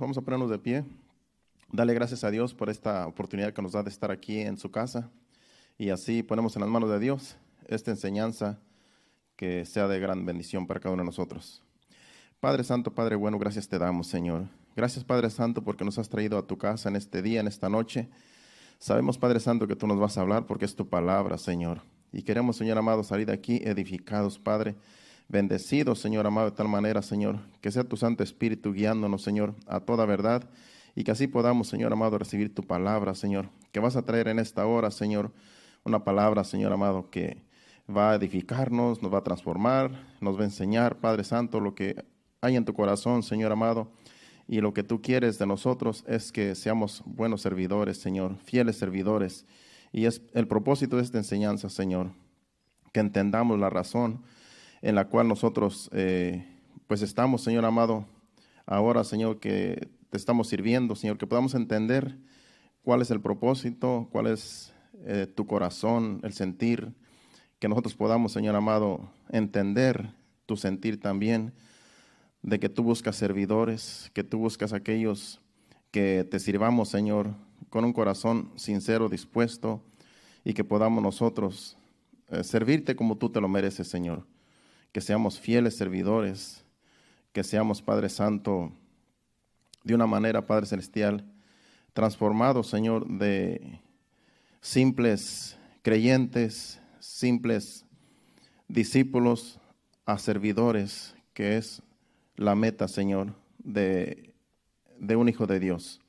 Vamos a ponernos de pie. Dale gracias a Dios por esta oportunidad que nos da de estar aquí en su casa. Y así ponemos en las manos de Dios esta enseñanza que sea de gran bendición para cada uno de nosotros. Padre Santo, Padre bueno, gracias te damos, Señor. Gracias, Padre Santo, porque nos has traído a tu casa en este día, en esta noche. Sabemos, Padre Santo, que tú nos vas a hablar porque es tu palabra, Señor. Y queremos, Señor amado, salir de aquí edificados, Padre ...bendecido Señor amado, de tal manera, Señor, que sea tu Santo Espíritu guiándonos, Señor, a toda verdad y que así podamos, Señor amado, recibir tu palabra, Señor, que vas a traer en esta hora, Señor, una palabra, Señor amado, que va a edificarnos, nos va a transformar, nos va a enseñar, Padre Santo, lo que hay en tu corazón, Señor amado. Y lo que tú quieres de nosotros es que seamos buenos servidores, Señor, fieles servidores. Y es el propósito de esta enseñanza, Señor, que entendamos la razón en la cual nosotros eh, pues estamos, Señor amado, ahora, Señor, que te estamos sirviendo, Señor, que podamos entender cuál es el propósito, cuál es eh, tu corazón, el sentir, que nosotros podamos, Señor amado, entender tu sentir también, de que tú buscas servidores, que tú buscas aquellos que te sirvamos, Señor, con un corazón sincero, dispuesto, y que podamos nosotros eh, servirte como tú te lo mereces, Señor que seamos fieles servidores, que seamos Padre Santo de una manera, Padre Celestial, transformados, Señor, de simples creyentes, simples discípulos a servidores, que es la meta, Señor, de, de, un hijo de Dios,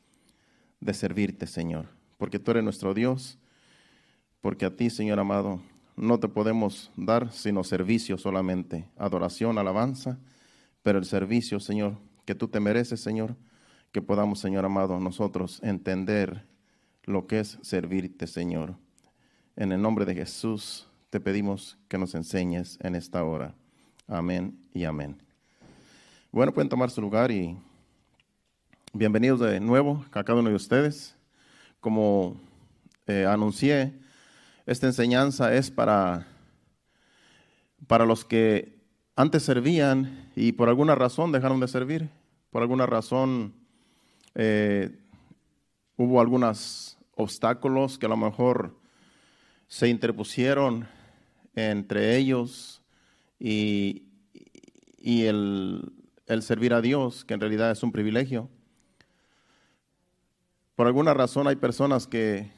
de servirte, Señor, porque tú eres nuestro Dios, porque a ti, Señor amado, no te podemos dar sino servicio solamente, adoración, alabanza, pero el servicio, Señor, que tú te mereces, Señor, que podamos, Señor amado, nosotros entender lo que es servirte, Señor. En el nombre de Jesús te pedimos que nos enseñes en esta hora. Amén y amén. Bueno, pueden tomar su lugar y bienvenidos de nuevo a cada uno de ustedes. Como eh, anuncié, esta enseñanza es para, para los que antes servían y por alguna razón dejaron de servir, por alguna razón eh, hubo algunos obstáculos que a lo mejor se interpusieron entre ellos y, el servir a Dios, que en realidad es un privilegio. Por alguna razón hay personas que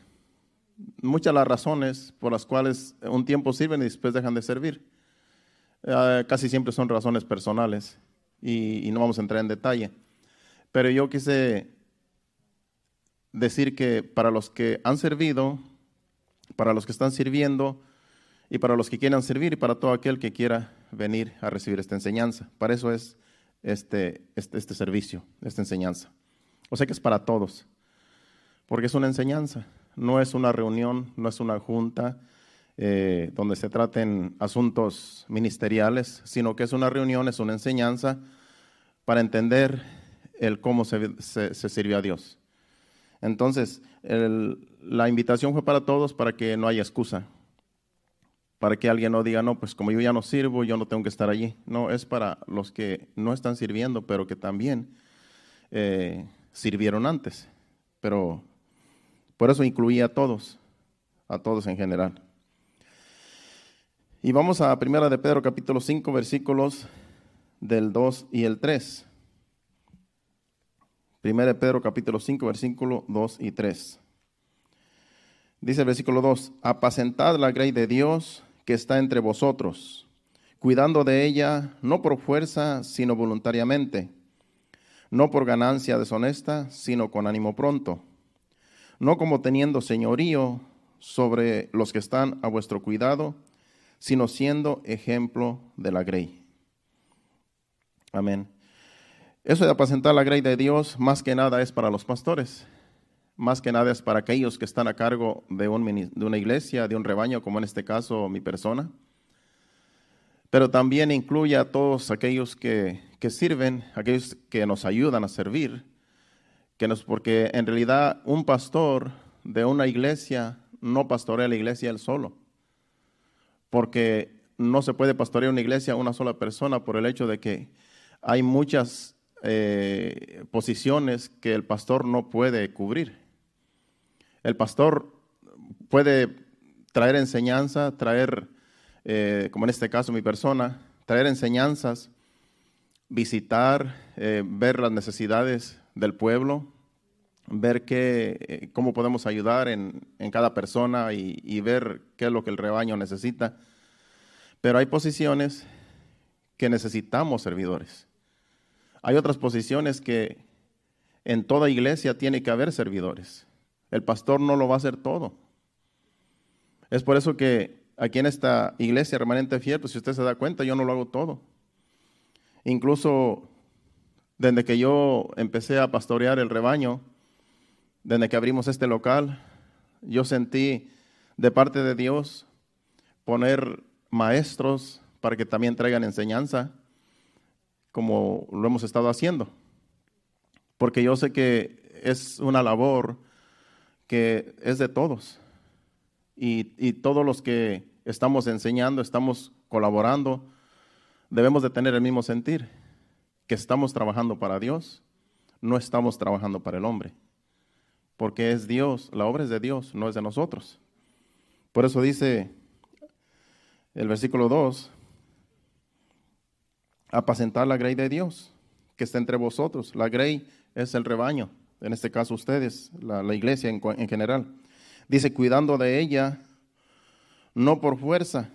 muchas las razones por las cuales un tiempo sirven y después dejan de servir. Eh, casi siempre son razones personales y, no vamos a entrar en detalle. Pero yo quise decir que para los que han servido, para los que están sirviendo y para los que quieran servir y para todo aquel que quiera venir a recibir esta enseñanza. Para eso es este, este, este servicio, esta enseñanza. O sea que es para todos, porque es una enseñanza no es una reunión, no es una junta eh, donde se traten asuntos ministeriales, sino que es una reunión, es una enseñanza para entender el cómo se, sirvió a Dios. Entonces, la invitación fue para todos para que no haya excusa, para que alguien no diga, no, pues como yo ya no sirvo, yo no tengo que estar allí. No, es para los que no están sirviendo, pero que también eh, sirvieron antes, pero por eso incluía a todos, a todos en general. Y vamos a Primera de Pedro capítulo 5 versículos del 2 y el 3. 1 de Pedro capítulo 5 versículo 2 y 3. Dice el versículo 2, apacentad la grey de Dios que está entre vosotros, cuidando de ella no por fuerza, sino voluntariamente, no por ganancia deshonesta, sino con ánimo pronto no como teniendo señorío sobre los que están a vuestro cuidado, sino siendo ejemplo de la grey. Amén. Eso de apacentar la grey de Dios, más que nada es para los pastores, más que nada es para aquellos que están a cargo de, un, de una iglesia, de un rebaño, como en este caso mi persona, pero también incluye a todos aquellos que, que sirven, aquellos que nos ayudan a servir, que porque en realidad un pastor de una iglesia no pastorea la iglesia él solo, porque no se puede pastorear una iglesia una sola persona por el hecho de que hay muchas eh, posiciones que el pastor no puede cubrir. El pastor puede traer enseñanza, traer, eh, como en este caso mi persona, traer enseñanzas, visitar, eh, ver las necesidades del pueblo, ver qué, eh, cómo podemos ayudar en, cada persona y, ver qué es lo que el rebaño necesita. Pero hay posiciones que necesitamos servidores. Hay otras posiciones que en toda iglesia tiene que haber servidores. El pastor no lo va a hacer todo. Es por eso que aquí en esta iglesia remanente fiel, pues si usted se da cuenta, yo no lo hago todo. Incluso desde que yo empecé a pastorear el rebaño, desde que abrimos este local, yo sentí de parte de Dios poner maestros para que también traigan enseñanza, como lo hemos estado haciendo. Porque yo sé que es una labor que es de todos. Y, y todos los que estamos enseñando, estamos colaborando, debemos de tener el mismo sentir que estamos trabajando para Dios, no estamos trabajando para el hombre. Porque es Dios, la obra es de Dios, no es de nosotros. Por eso dice el versículo 2, apacentar la grey de Dios, que está entre vosotros. La grey es el rebaño, en este caso ustedes, la, iglesia en general. Dice, cuidando de ella, no por fuerza,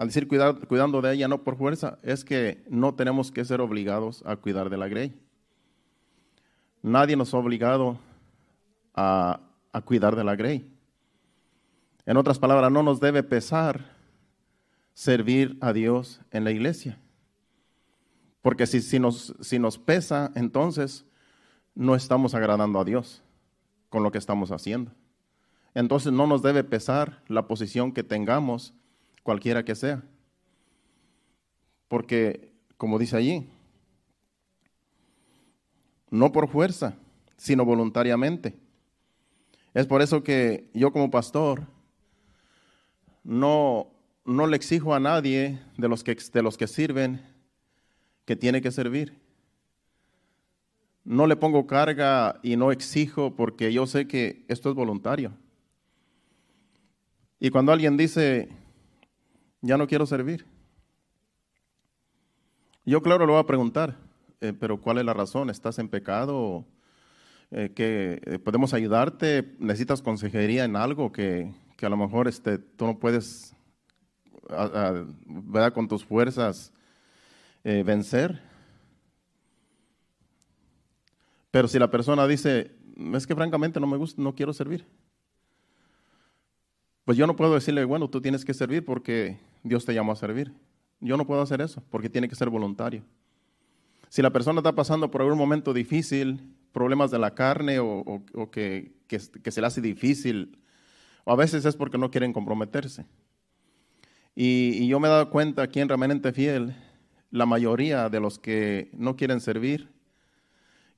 al decir cuidando de ella no por fuerza, es que no tenemos que ser obligados a cuidar de la grey. Nadie nos ha obligado a, cuidar de la grey. En otras palabras, no nos debe pesar servir a Dios en la iglesia. Porque si, nos, si nos pesa, entonces no estamos agradando a Dios con lo que estamos haciendo. Entonces no nos debe pesar la posición que tengamos cualquiera que sea. Porque, como dice allí, no por fuerza, sino voluntariamente. Es por eso que yo como pastor no, no le exijo a nadie de los, que, de los que sirven que tiene que servir. No le pongo carga y no exijo porque yo sé que esto es voluntario. Y cuando alguien dice, ya no quiero servir. Yo claro lo voy a preguntar, eh, pero ¿cuál es la razón? ¿Estás en pecado? Eh, ¿Que eh, podemos ayudarte? ¿Necesitas consejería en algo que, a lo mejor este, tú no puedes con tus fuerzas vencer? Pero si la persona dice, es que francamente no me gusta, no quiero servir pues yo no puedo decirle, bueno, tú tienes que servir porque Dios te llamó a servir. Yo no puedo hacer eso porque tiene que ser voluntario. Si la persona está pasando por algún momento difícil, problemas de la carne o, que, se le hace difícil, o a veces es porque no quieren comprometerse. Y, yo me he dado cuenta aquí en Remanente Fiel, la mayoría de los que no quieren servir,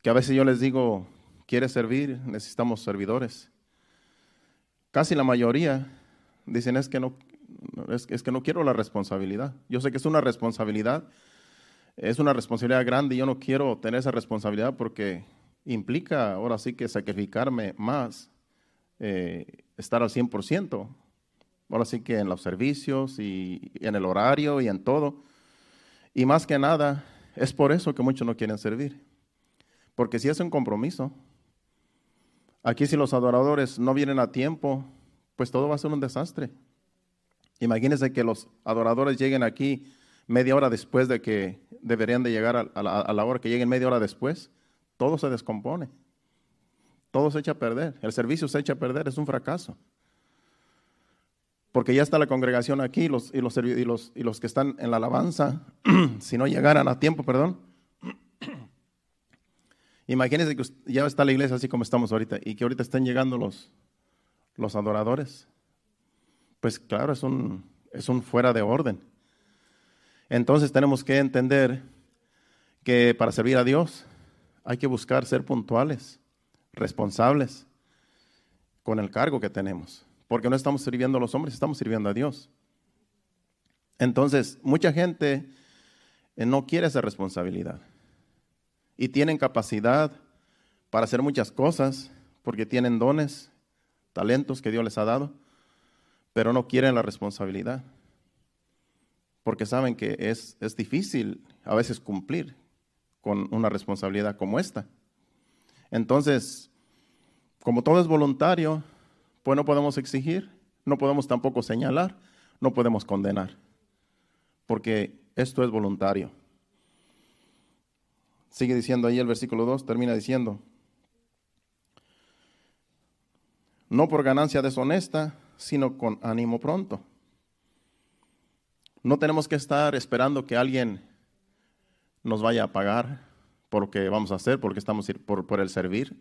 que a veces yo les digo, ¿quieres servir? Necesitamos servidores. Casi la mayoría Dicen, es que no, es, que no quiero la responsabilidad. Yo sé que es una responsabilidad, es una responsabilidad grande y yo no quiero tener esa responsabilidad porque implica ahora sí que sacrificarme más, eh, estar al 100%, ahora sí que en los servicios y en el horario y en todo. Y más que nada, es por eso que muchos no quieren servir. Porque si es un compromiso, aquí si los adoradores no vienen a tiempo, pues todo va a ser un desastre. Imagínense que los adoradores lleguen aquí media hora después de que deberían de llegar a la, hora que lleguen media hora después, todo se descompone. Todo se echa a perder. El servicio se echa a perder, es un fracaso. Porque ya está la congregación aquí y, los, y, los, y los que están en la alabanza, si no llegaran a tiempo, perdón. Imagínense que ya está la iglesia así como estamos ahorita y que ahorita están llegando los, los adoradores. Pues claro, es un, es un fuera de orden. Entonces tenemos que entender que para servir a Dios hay que buscar ser puntuales, responsables con el cargo que tenemos, porque no estamos sirviendo a los hombres, estamos sirviendo a Dios. Entonces, mucha gente eh, no quiere esa responsabilidad y tienen capacidad para hacer muchas cosas porque tienen dones, talentos que Dios les ha dado, pero no quieren la responsabilidad, porque saben que es, es difícil a veces cumplir con una responsabilidad como esta. Entonces, como todo es voluntario, pues no podemos exigir, no podemos tampoco señalar, no podemos condenar, porque esto es voluntario. Sigue diciendo ahí el versículo 2, termina diciendo, no por ganancia deshonesta, sino con ánimo pronto. No tenemos que estar esperando que alguien nos vaya a pagar por lo que vamos a hacer, porque estamos por, el servir.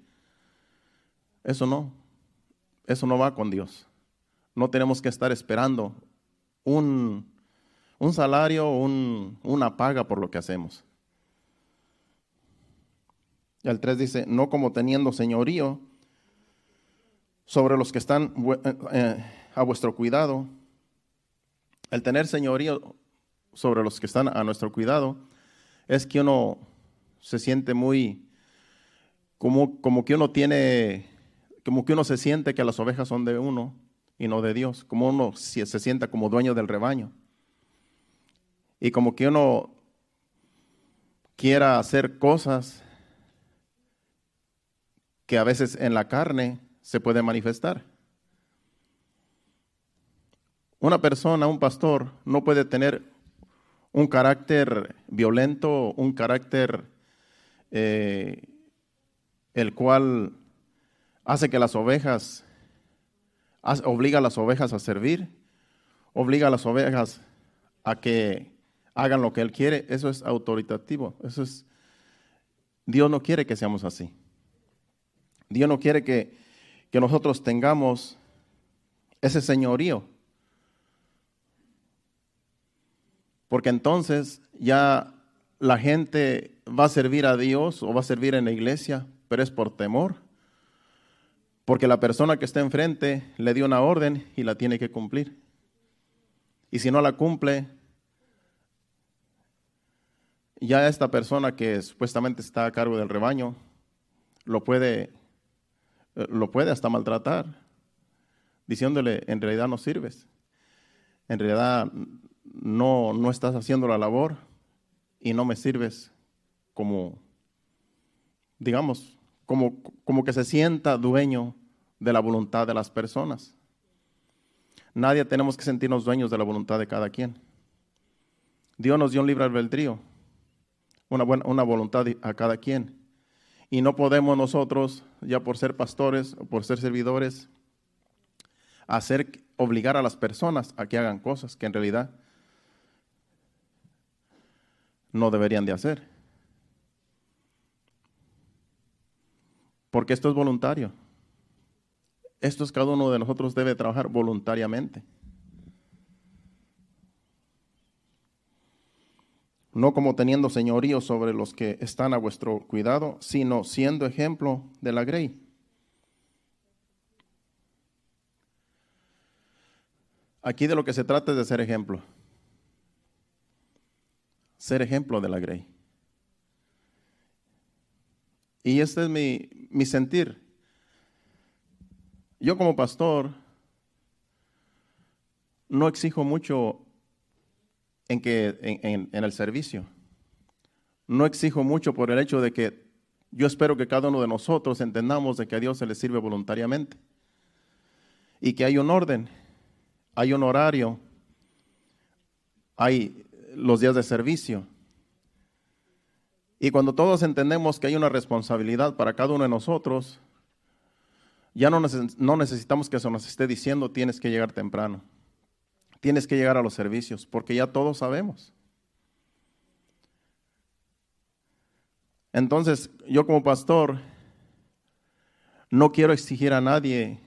Eso no, eso no va con Dios. No tenemos que estar esperando un, un salario un, una paga por lo que hacemos. Y el 3 dice, no como teniendo señorío, sobre los que están eh, eh, a vuestro cuidado, el tener señorío sobre los que están a nuestro cuidado, es que uno se siente muy, como, como que uno tiene, como que uno se siente que las ovejas son de uno y no de Dios, como uno se, se sienta como dueño del rebaño. Y como que uno quiera hacer cosas que a veces en la carne se puede manifestar. Una persona, un pastor, no puede tener un carácter violento, un carácter eh, el cual hace que las ovejas, obliga a las ovejas a servir, obliga a las ovejas a que hagan lo que Él quiere. Eso es autoritativo, eso es... Dios no quiere que seamos así. Dios no quiere que que nosotros tengamos ese señorío. Porque entonces ya la gente va a servir a Dios o va a servir en la iglesia, pero es por temor. Porque la persona que está enfrente le dio una orden y la tiene que cumplir. Y si no la cumple, ya esta persona que supuestamente está a cargo del rebaño lo puede eh, lo puede hasta maltratar, diciéndole, en realidad no sirves, en realidad no, no estás haciendo la labor y no me sirves como, digamos, como, como que se sienta dueño de la voluntad de las personas. Nadie tenemos que sentirnos dueños de la voluntad de cada quien. Dios nos dio un libre albedrío, una, buena, una voluntad a cada quien. Y no podemos nosotros, ya por ser pastores o por ser servidores, hacer obligar a las personas a que hagan cosas que en realidad no deberían de hacer. Porque esto es voluntario. Esto es cada uno de nosotros debe trabajar voluntariamente. no como teniendo señorío sobre los que están a vuestro cuidado, sino siendo ejemplo de la grey. Aquí de lo que se trata es de ser ejemplo. Ser ejemplo de la grey. Y este es mi, mi sentir. Yo como pastor no exijo mucho en, que, en, el servicio. No exijo mucho por el hecho de que yo espero que cada uno de nosotros entendamos de que a Dios se le sirve voluntariamente y que hay un orden, hay un horario, hay los días de servicio. Y cuando todos entendemos que hay una responsabilidad para cada uno de nosotros, ya no, no necesitamos que se nos esté diciendo tienes que llegar temprano tienes que llegar a los servicios, porque ya todos sabemos. Entonces, yo como pastor, no quiero exigir a nadie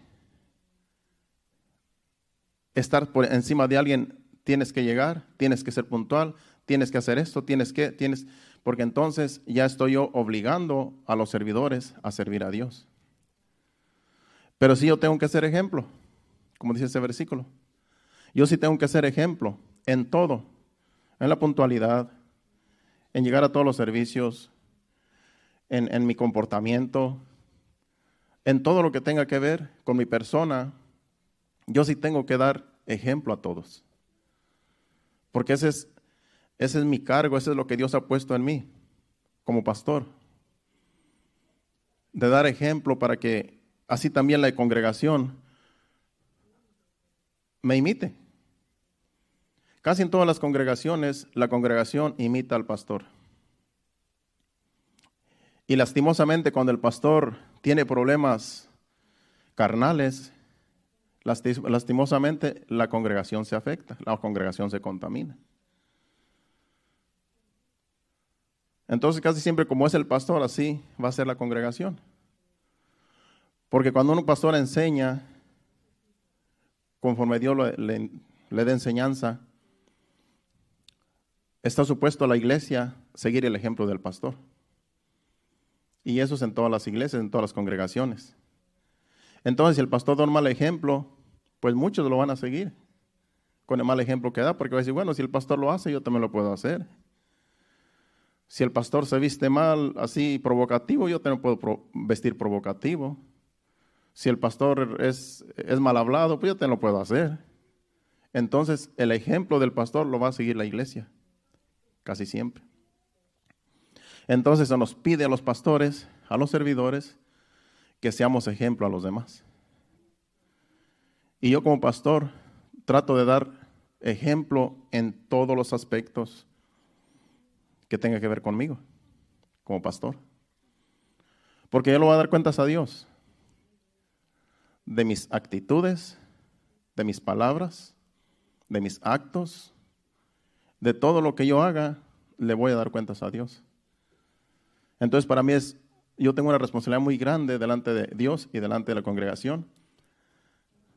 estar por encima de alguien, tienes que llegar, tienes que ser puntual, tienes que hacer esto, tienes que, tienes, porque entonces ya estoy yo obligando a los servidores a servir a Dios. Pero sí yo tengo que ser ejemplo, como dice ese versículo. Yo sí tengo que ser ejemplo en todo, en la puntualidad, en llegar a todos los servicios, en, en mi comportamiento, en todo lo que tenga que ver con mi persona. Yo sí tengo que dar ejemplo a todos. Porque ese es, ese es mi cargo, ese es lo que Dios ha puesto en mí como pastor. De dar ejemplo para que así también la congregación me imite. Casi en todas las congregaciones, la congregación imita al pastor. Y lastimosamente cuando el pastor tiene problemas carnales, lastimosamente la congregación se afecta, la congregación se contamina. Entonces casi siempre como es el pastor, así va a ser la congregación. Porque cuando un pastor enseña, conforme Dios le, dé enseñanza, está supuesto a la iglesia seguir el ejemplo del pastor. Y eso es en todas las iglesias, en todas las congregaciones. Entonces, si el pastor da un mal ejemplo, pues muchos lo van a seguir con el mal ejemplo que da, porque va a decir, bueno, si el pastor lo hace, yo también lo puedo hacer. Si el pastor se viste mal, así provocativo, yo también puedo vestir provocativo. Si el pastor es, es mal hablado, pues yo también lo puedo hacer. Entonces, el ejemplo del pastor lo va a seguir la iglesia casi siempre. Entonces se nos pide a los pastores, a los servidores, que seamos ejemplo a los demás. Y yo como pastor trato de dar ejemplo en todos los aspectos que tenga que ver conmigo, como pastor. Porque yo lo voy a dar cuentas a Dios de mis actitudes, de mis palabras, de mis actos, de todo lo que yo haga, le voy a dar cuentas a Dios. Entonces, para mí es, yo tengo una responsabilidad muy grande delante de Dios y delante de la congregación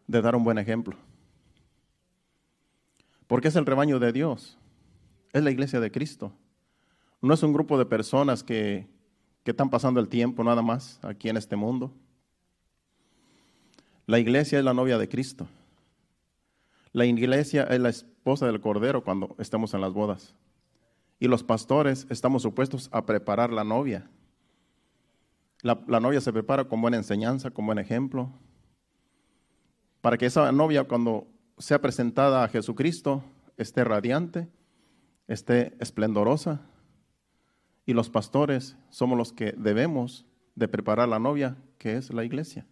de dar un buen ejemplo. Porque es el rebaño de Dios, es la iglesia de Cristo. No es un grupo de personas que, que están pasando el tiempo nada más aquí en este mundo. La iglesia es la novia de Cristo. La iglesia es la esposa del Cordero cuando estamos en las bodas. Y los pastores estamos supuestos a preparar la novia. La, novia se prepara con buena enseñanza, con buen ejemplo, para que esa novia cuando sea presentada a Jesucristo esté radiante, esté esplendorosa. Y los pastores somos los que debemos de preparar la novia, que es la iglesia.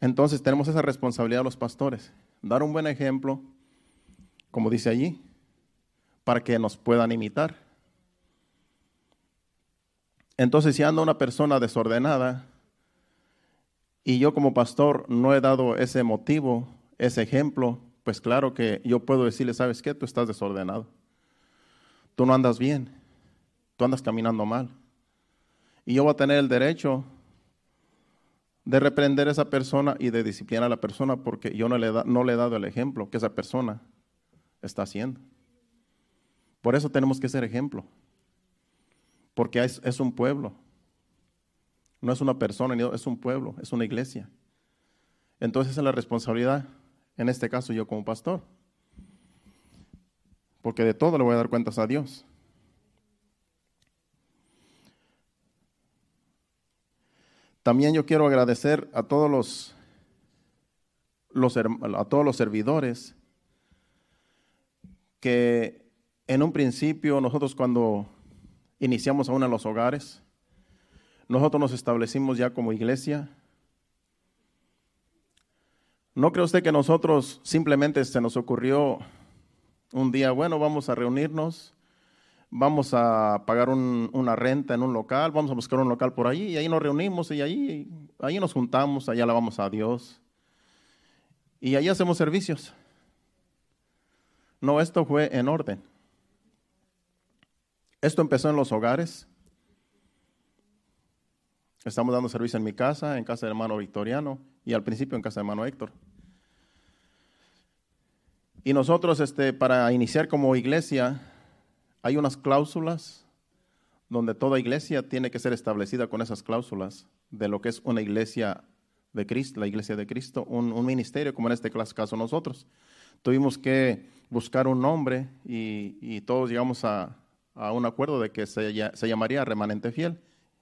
Entonces tenemos esa responsabilidad los pastores dar un buen ejemplo, como dice allí, para que nos puedan imitar. Entonces, si anda una persona desordenada y yo como pastor no he dado ese motivo, ese ejemplo, pues claro que yo puedo decirle, ¿sabes qué? Tú estás desordenado. Tú no andas bien. Tú andas caminando mal. Y yo voy a tener el derecho de reprender a esa persona y de disciplinar a la persona porque yo no le, no le he dado el ejemplo que esa persona está haciendo. Por eso tenemos que ser ejemplo. Porque es, es un pueblo. No es una persona, es un pueblo, es una iglesia. Entonces es la responsabilidad, en este caso yo como pastor. Porque de todo le voy a dar cuentas a Dios. También yo quiero agradecer a todos los, a todos los servidores que en un principio nosotros cuando iniciamos aún en los hogares, nosotros nos establecimos ya como iglesia. ¿No cree usted que nosotros simplemente se nos ocurrió un día, bueno, vamos a reunirnos vamos a pagar una renta en un local, vamos a buscar un local por ahí, y ahí nos reunimos y ahí, nos juntamos, allá alabamos a Dios. Y ahí hacemos servicios. No, esto fue en orden. Esto empezó en los hogares. Estamos dando servicio en mi casa, en casa del hermano Victoriano y al principio en casa del hermano Héctor. Y nosotros, este, para iniciar como iglesia, hay unas cláusulas donde toda iglesia tiene que ser establecida con esas cláusulas de lo que es una iglesia de Cristo, la iglesia de Cristo, un, ministerio como en este caso nosotros. Tuvimos que buscar un nombre y, todos llegamos a, un acuerdo de que se, llamaría Remanente Fiel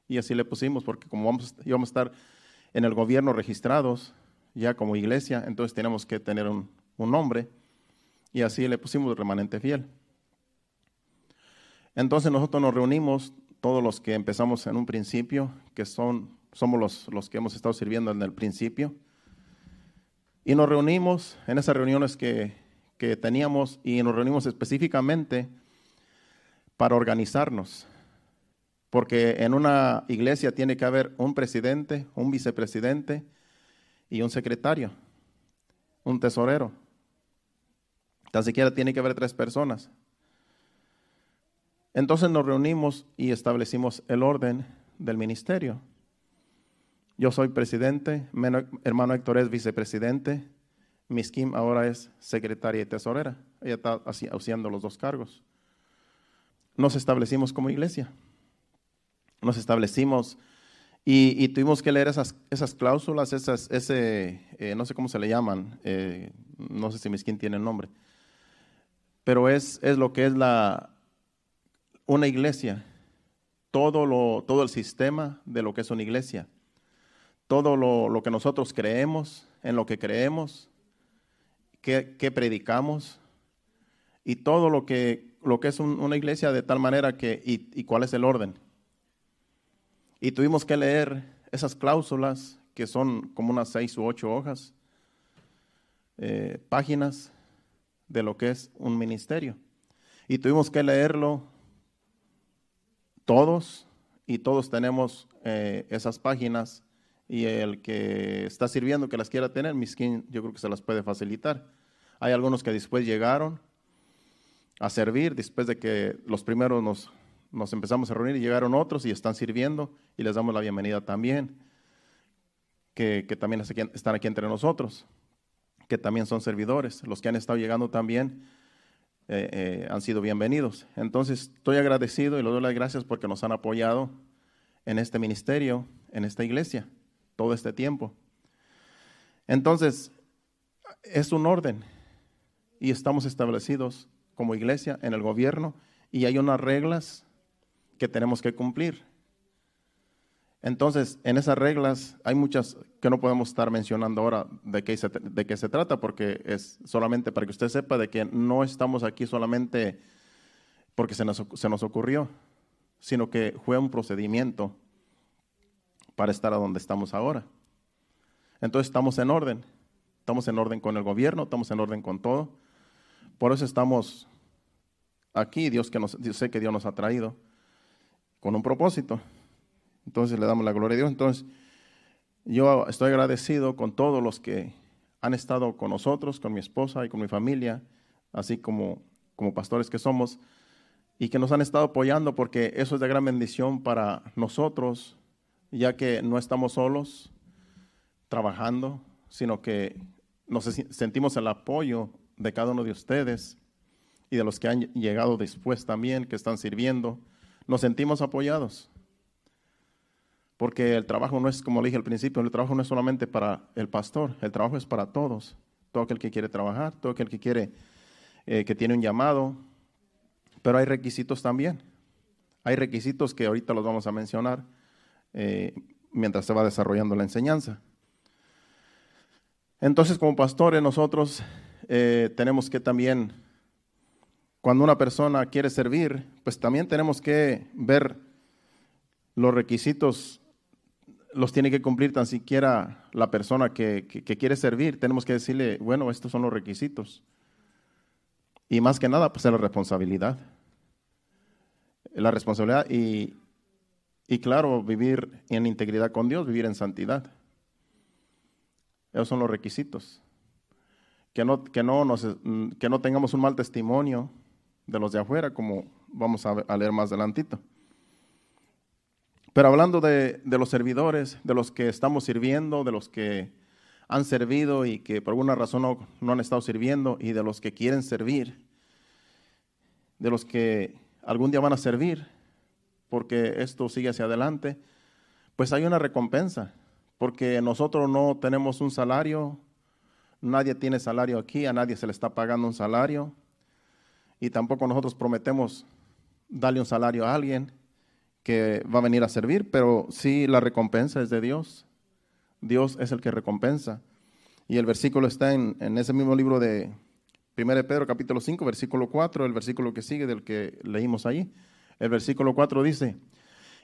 y así le pusimos porque como vamos, íbamos a estar en el gobierno registrados ya como iglesia, entonces tenemos que tener un nombre y así le pusimos Remanente Fiel. Entonces nosotros nos reunimos, todos los que empezamos en un principio, que son, somos los, los que hemos estado sirviendo en el principio, y nos reunimos en esas reuniones que, que teníamos y nos reunimos específicamente para organizarnos. Porque en una iglesia tiene que haber un presidente, un vicepresidente y un secretario, un tesorero. Tan siquiera tiene que haber tres personas. Entonces nos reunimos y establecimos el orden del ministerio. Yo soy presidente, hermano Héctor es vicepresidente, Miss Kim ahora es secretaria y tesorera. Ella está haciendo los dos cargos. Nos establecimos como iglesia. Nos establecimos y, tuvimos que leer esas, cláusulas, esas, ese, eh, no sé cómo se le llaman, eh, no sé si Miss Kim tiene el nombre, pero es, es lo que es la, una iglesia, todo, todo el sistema de lo que es una iglesia, todo lo, que nosotros creemos, en lo que creemos, que, predicamos y todo lo que, lo que es una iglesia de tal manera que, y, cuál es el orden. Y tuvimos que leer esas cláusulas que son como unas seis u ocho hojas, eh, páginas de lo que es un ministerio. Y tuvimos que leerlo todos y todos tenemos eh, esas páginas y el que está sirviendo que las quiera tener, Miskin yo creo que se las puede facilitar. Hay algunos que después llegaron a servir, después de que los primeros nos, nos empezamos a reunir y llegaron otros y están sirviendo y les damos la bienvenida también, que, que también están aquí entre nosotros, que también son servidores, los que han estado llegando también eh, eh, han sido bienvenidos. Entonces, estoy agradecido y le doy las gracias porque nos han apoyado en este ministerio, en esta iglesia, todo este tiempo. Entonces, es un orden y estamos establecidos como iglesia en el gobierno y hay unas reglas que tenemos que cumplir. Entonces, en esas reglas hay muchas que no podemos estar mencionando ahora de qué se, de qué se trata, porque es solamente para que usted sepa de que no estamos aquí solamente porque se nos, ocurrió, sino que fue un procedimiento para estar a donde estamos ahora. Entonces estamos en orden, estamos en orden con el gobierno, estamos en orden con todo. Por eso estamos aquí, Dios que nos, sé que Dios nos ha traído con un propósito. Entonces le damos la gloria a Dios. Entonces, yo estoy agradecido con todos los que han estado con nosotros, con mi esposa y con mi familia, así como, como pastores que somos, y que nos han estado apoyando porque eso es de gran bendición para nosotros, ya que no estamos solos trabajando, sino que nos sentimos el apoyo de cada uno de ustedes y de los que han llegado después también, que están sirviendo. Nos sentimos apoyados. Porque el trabajo no es, como le dije al principio, el trabajo no es solamente para el pastor, el trabajo es para todos. Todo aquel que quiere trabajar, todo aquel que quiere, eh, que tiene un llamado. Pero hay requisitos también. Hay requisitos que ahorita los vamos a mencionar eh, mientras se va desarrollando la enseñanza. Entonces, como pastores, nosotros eh, tenemos que también, cuando una persona quiere servir, pues también tenemos que ver los requisitos los tiene que cumplir tan siquiera la persona que, quiere servir. Tenemos que decirle, bueno, estos son los requisitos. Y más que nada, pues es la responsabilidad. La responsabilidad y, claro, vivir en integridad con Dios, vivir en santidad. Esos son los requisitos. Que no, que no, que no tengamos un mal testimonio de los de afuera, como vamos a, a leer más adelantito. Pero hablando de, los servidores, de los que estamos sirviendo, de los que han servido y que por alguna razón no, no han estado sirviendo, y de los que quieren servir, de los que algún día van a servir, porque esto sigue hacia adelante, pues hay una recompensa, porque nosotros no tenemos un salario, nadie tiene salario aquí, a nadie se le está pagando un salario, y tampoco nosotros prometemos darle un salario a alguien que va a venir a servir, pero sí la recompensa es de Dios. Dios es el que recompensa. Y el versículo está en, en ese mismo libro de 1 Pedro capítulo 5, versículo 4, el versículo que sigue del que leímos ahí, El versículo 4 dice,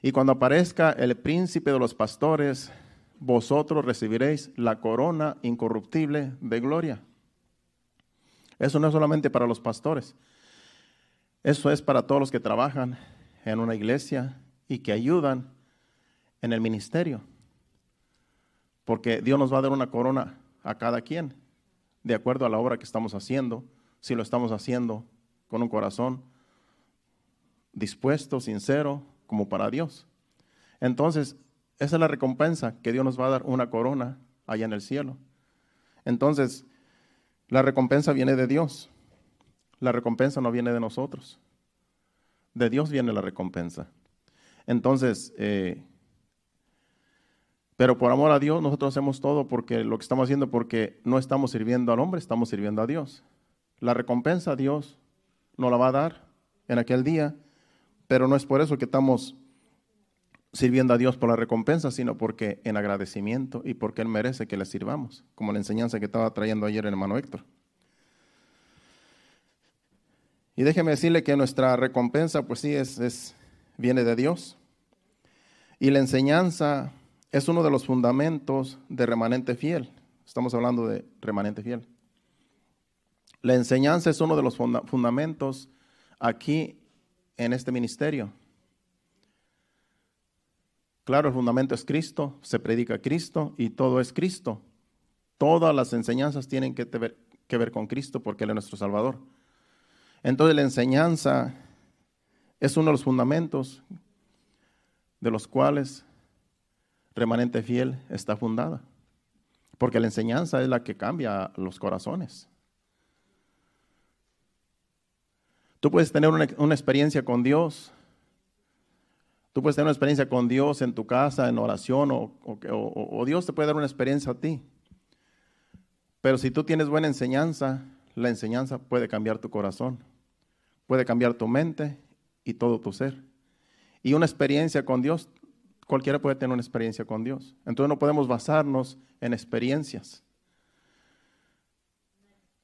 y cuando aparezca el príncipe de los pastores, vosotros recibiréis la corona incorruptible de gloria. Eso no es solamente para los pastores, eso es para todos los que trabajan en una iglesia, y que ayudan en el ministerio. Porque Dios nos va a dar una corona a cada quien, de acuerdo a la obra que estamos haciendo, si lo estamos haciendo con un corazón dispuesto, sincero, como para Dios. Entonces, esa es la recompensa, que Dios nos va a dar una corona allá en el cielo. Entonces, la recompensa viene de Dios. La recompensa no viene de nosotros. De Dios viene la recompensa. Entonces, eh, pero por amor a Dios nosotros hacemos todo porque lo que estamos haciendo porque no estamos sirviendo al hombre, estamos sirviendo a Dios. La recompensa Dios no la va a dar en aquel día, pero no es por eso que estamos sirviendo a Dios por la recompensa, sino porque en agradecimiento y porque Él merece que le sirvamos, como la enseñanza que estaba trayendo ayer el hermano Héctor. Y déjeme decirle que nuestra recompensa, pues sí, es viene de Dios. Y la enseñanza es uno de los fundamentos de remanente fiel. Estamos hablando de remanente fiel. La enseñanza es uno de los fundamentos aquí en este ministerio. Claro, el fundamento es Cristo, se predica Cristo y todo es Cristo. Todas las enseñanzas tienen que que ver con Cristo porque Él es nuestro Salvador. Entonces la enseñanza es uno de los fundamentos de los cuales remanente fiel está fundada. Porque la enseñanza es la que cambia los corazones. Tú puedes tener una, experiencia con Dios. Tú puedes tener una experiencia con Dios en tu casa, en oración, o, Dios te puede dar una experiencia a ti. Pero si tú tienes buena enseñanza, la enseñanza puede cambiar tu corazón, puede cambiar tu mente y todo tu ser. Y una experiencia con Dios, cualquiera puede tener una experiencia con Dios. Entonces no podemos basarnos en experiencias.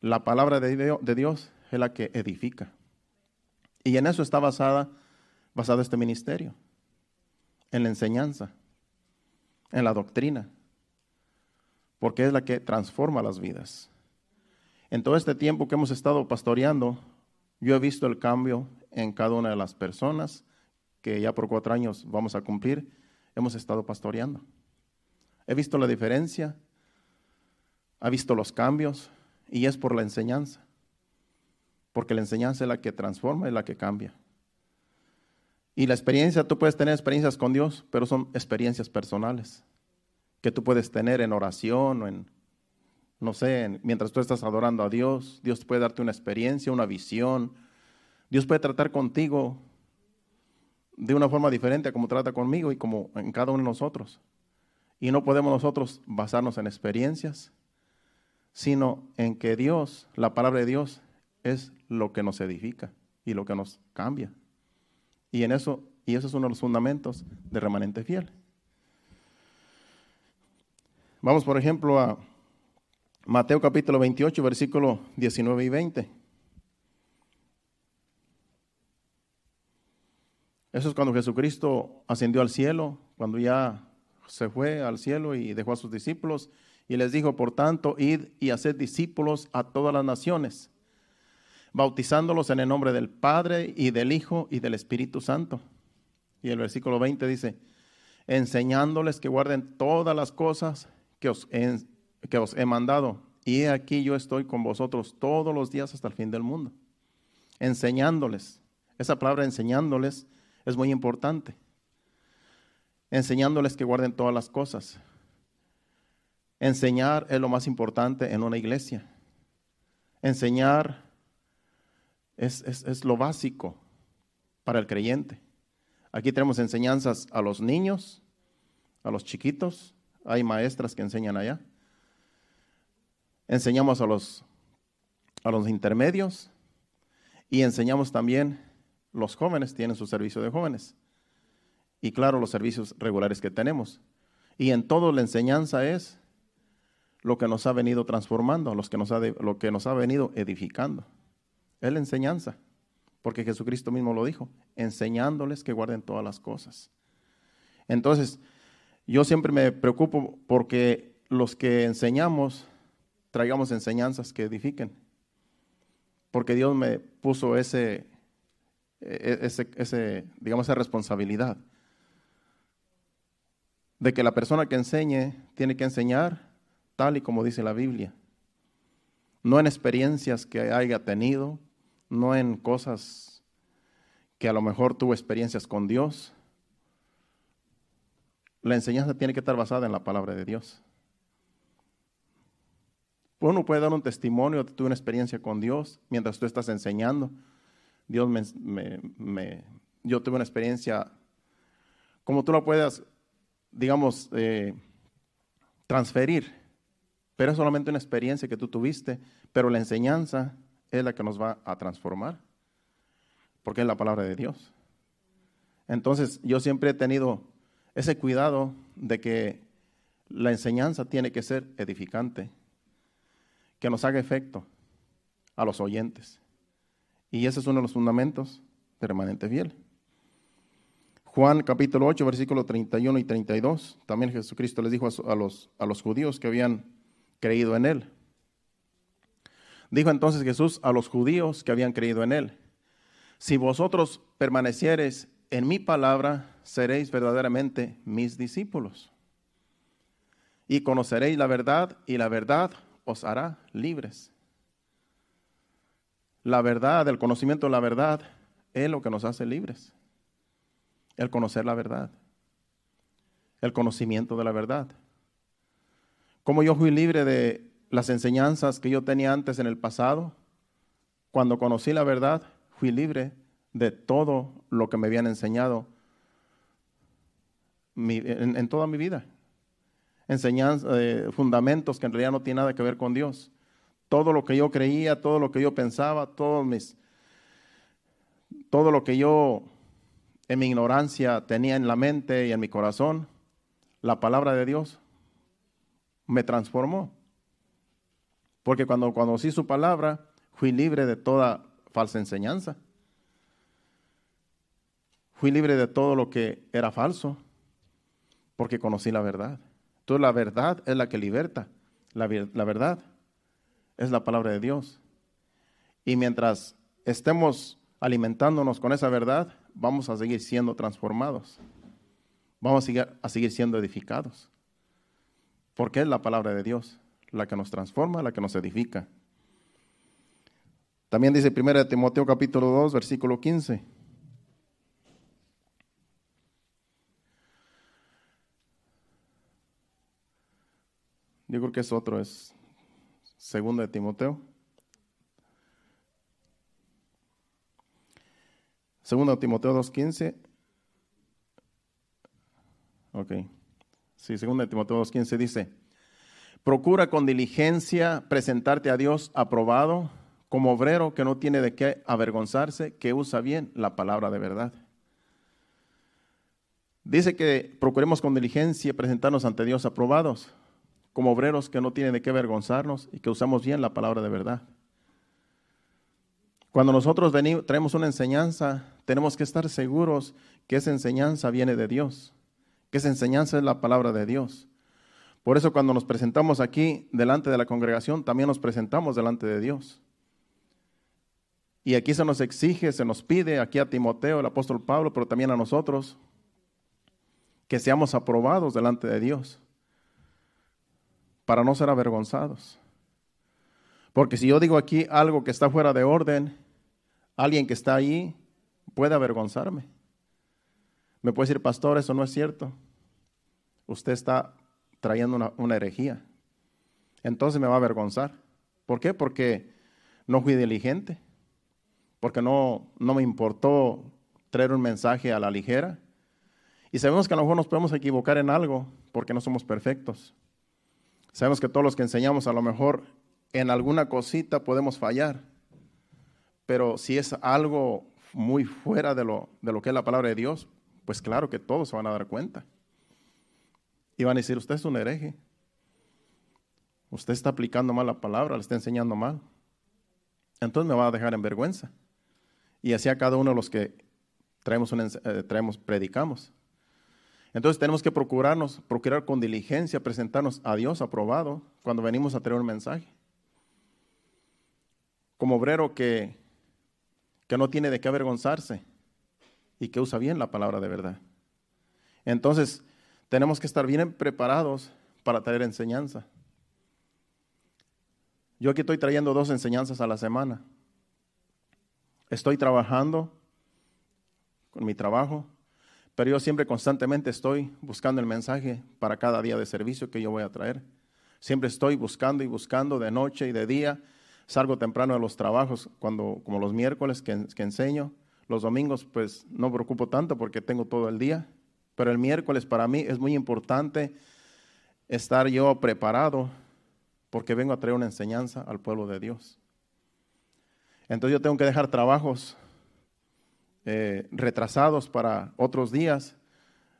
La palabra de Dios es la que edifica. Y en eso está basada, basado este ministerio, en la enseñanza, en la doctrina, porque es la que transforma las vidas. En todo este tiempo que hemos estado pastoreando, yo he visto el cambio en cada una de las personas que ya por cuatro años vamos a cumplir, hemos estado pastoreando. He visto la diferencia, ha visto los cambios y es por la enseñanza. Porque la enseñanza es la que transforma y la que cambia. Y la experiencia, tú puedes tener experiencias con Dios, pero son experiencias personales que tú puedes tener en oración o en, no sé, mientras tú estás adorando a Dios. Dios puede darte una experiencia, una visión. Dios puede tratar contigo de una forma diferente a como trata conmigo y como en cada uno de nosotros. Y no podemos nosotros basarnos en experiencias, sino en que Dios, la palabra de Dios, es lo que nos edifica y lo que nos cambia. Y en eso, y eso es uno de los fundamentos de remanente fiel. Vamos, por ejemplo, a Mateo capítulo 28, versículo 19 y 20. Eso es cuando Jesucristo ascendió al cielo, cuando ya se fue al cielo y dejó a sus discípulos y les dijo, por tanto, id y haced discípulos a todas las naciones, bautizándolos en el nombre del Padre y del Hijo y del Espíritu Santo. Y el versículo 20 dice, enseñándoles que guarden todas las cosas que os he, que os he mandado. Y he aquí yo estoy con vosotros todos los días hasta el fin del mundo. Enseñándoles. Esa palabra enseñándoles es muy importante. Enseñándoles que guarden todas las cosas. Enseñar es lo más importante en una iglesia. Enseñar es, lo básico para el creyente. Aquí tenemos enseñanzas a los niños, a los chiquitos. Hay maestras que enseñan allá. Enseñamos a los, a los intermedios y enseñamos también los jóvenes tienen su servicio de jóvenes. Y claro, los servicios regulares que tenemos. Y en todo la enseñanza es lo que nos ha venido transformando, que nos lo que nos ha venido edificando. Es la enseñanza, porque Jesucristo mismo lo dijo, enseñándoles que guarden todas las cosas. Entonces, yo siempre me preocupo porque los que enseñamos, traigamos enseñanzas que edifiquen. Porque Dios me puso ese, e-, e-, ese, digamos, esa responsabilidad de que la persona que enseñe tiene que enseñar tal y como dice la Biblia, no en experiencias que haya tenido, no en cosas que a lo mejor tuvo experiencias con Dios. La enseñanza tiene que estar basada en la palabra de Dios. Uno puede dar un testimonio de tu experiencia con Dios mientras tú estás enseñando, Dios me, yo tuve una experiencia, como tú la puedas, digamos, eh, transferir, pero es solamente una experiencia que tú tuviste, pero la enseñanza es la que nos va a transformar, porque es la palabra de Dios. Entonces, yo siempre he tenido ese cuidado de que la enseñanza tiene que ser edificante, que nos haga efecto a los oyentes. Y ese es uno de los fundamentos de remanente fiel. Juan capítulo 8, versículo 31 y 32, también Jesucristo les dijo a los, a los judíos que habían creído en él. Dijo entonces Jesús a los judíos que habían creído en él, si vosotros permaneciereis en mi palabra, seréis verdaderamente mis discípulos. Y conoceréis la verdad y la verdad os hará libres la verdad, el conocimiento de la verdad, es lo que nos hace libres. El conocer la verdad. El conocimiento de la verdad. Como yo fui libre de las enseñanzas que yo tenía antes en el pasado, cuando conocí la verdad, fui libre de todo lo que me habían enseñado en, toda mi vida. Enseñanzas, eh, fundamentos que en realidad no tienen nada que ver con Dios todo lo que yo creía, todo lo que yo pensaba, todos mis, todo lo que yo en mi ignorancia tenía en la mente y en mi corazón, la palabra de Dios me transformó. Porque cuando conocí su palabra, fui libre de toda falsa enseñanza. Fui libre de todo lo que era falso, porque conocí la verdad. Entonces la verdad es la que liberta, la, la verdad es la palabra de Dios. Y mientras estemos alimentándonos con esa verdad, vamos a seguir siendo transformados. Vamos a seguir, a seguir siendo edificados. Porque es la palabra de Dios la que nos transforma, la que nos edifica. También dice 1 Timoteo capítulo 2, versículo 15. digo que es otro, es Segunda de Timoteo. Segunda de Timoteo 2.15. Ok. Sí, segunda de Timoteo 2.15 dice, procura con diligencia presentarte a Dios aprobado como obrero que no tiene de qué avergonzarse, que usa bien la palabra de verdad. Dice que procuremos con diligencia presentarnos ante Dios aprobados como obreros que no tienen de qué avergonzarnos y que usamos bien la palabra de verdad. Cuando nosotros venimos, traemos una enseñanza, tenemos que estar seguros que esa enseñanza viene de Dios, que esa enseñanza es la palabra de Dios. Por eso cuando nos presentamos aquí delante de la congregación, también nos presentamos delante de Dios. Y aquí se nos exige, se nos pide, aquí a Timoteo, el apóstol Pablo, pero también a nosotros, que seamos aprobados delante de Dios para no ser avergonzados. Porque si yo digo aquí algo que está fuera de orden, alguien que está ahí puede avergonzarme. Me puede decir, pastor, eso no es cierto. Usted está trayendo una, herejía. Entonces me va a avergonzar. ¿Por qué? Porque no fui diligente, porque no, no me importó traer un mensaje a la ligera. Y sabemos que a lo mejor nos podemos equivocar en algo porque no somos perfectos. Sabemos que todos los que enseñamos a lo mejor en alguna cosita podemos fallar, pero si es algo muy fuera de lo, de lo que es la palabra de Dios, pues claro que todos se van a dar cuenta. Y van a decir, usted es un hereje, usted está aplicando mal la palabra, le está enseñando mal. Entonces me va a dejar en vergüenza. Y así a cada uno de los que traemos, eh, traemos predicamos. Entonces tenemos que procurarnos, procurar con diligencia presentarnos a Dios aprobado cuando venimos a traer un mensaje. Como obrero que, que no tiene de qué avergonzarse y que usa bien la palabra de verdad. Entonces tenemos que estar bien preparados para traer enseñanza. Yo aquí estoy trayendo dos enseñanzas a la semana. Estoy trabajando con mi trabajo pero yo siempre constantemente estoy buscando el mensaje para cada día de servicio que yo voy a traer. Siempre estoy buscando y buscando de noche y de día. Salgo temprano de los trabajos, cuando, como los miércoles que, que enseño. Los domingos pues no me preocupo tanto porque tengo todo el día. Pero el miércoles para mí es muy importante estar yo preparado porque vengo a traer una enseñanza al pueblo de Dios. Entonces yo tengo que dejar trabajos eh, retrasados para otros días,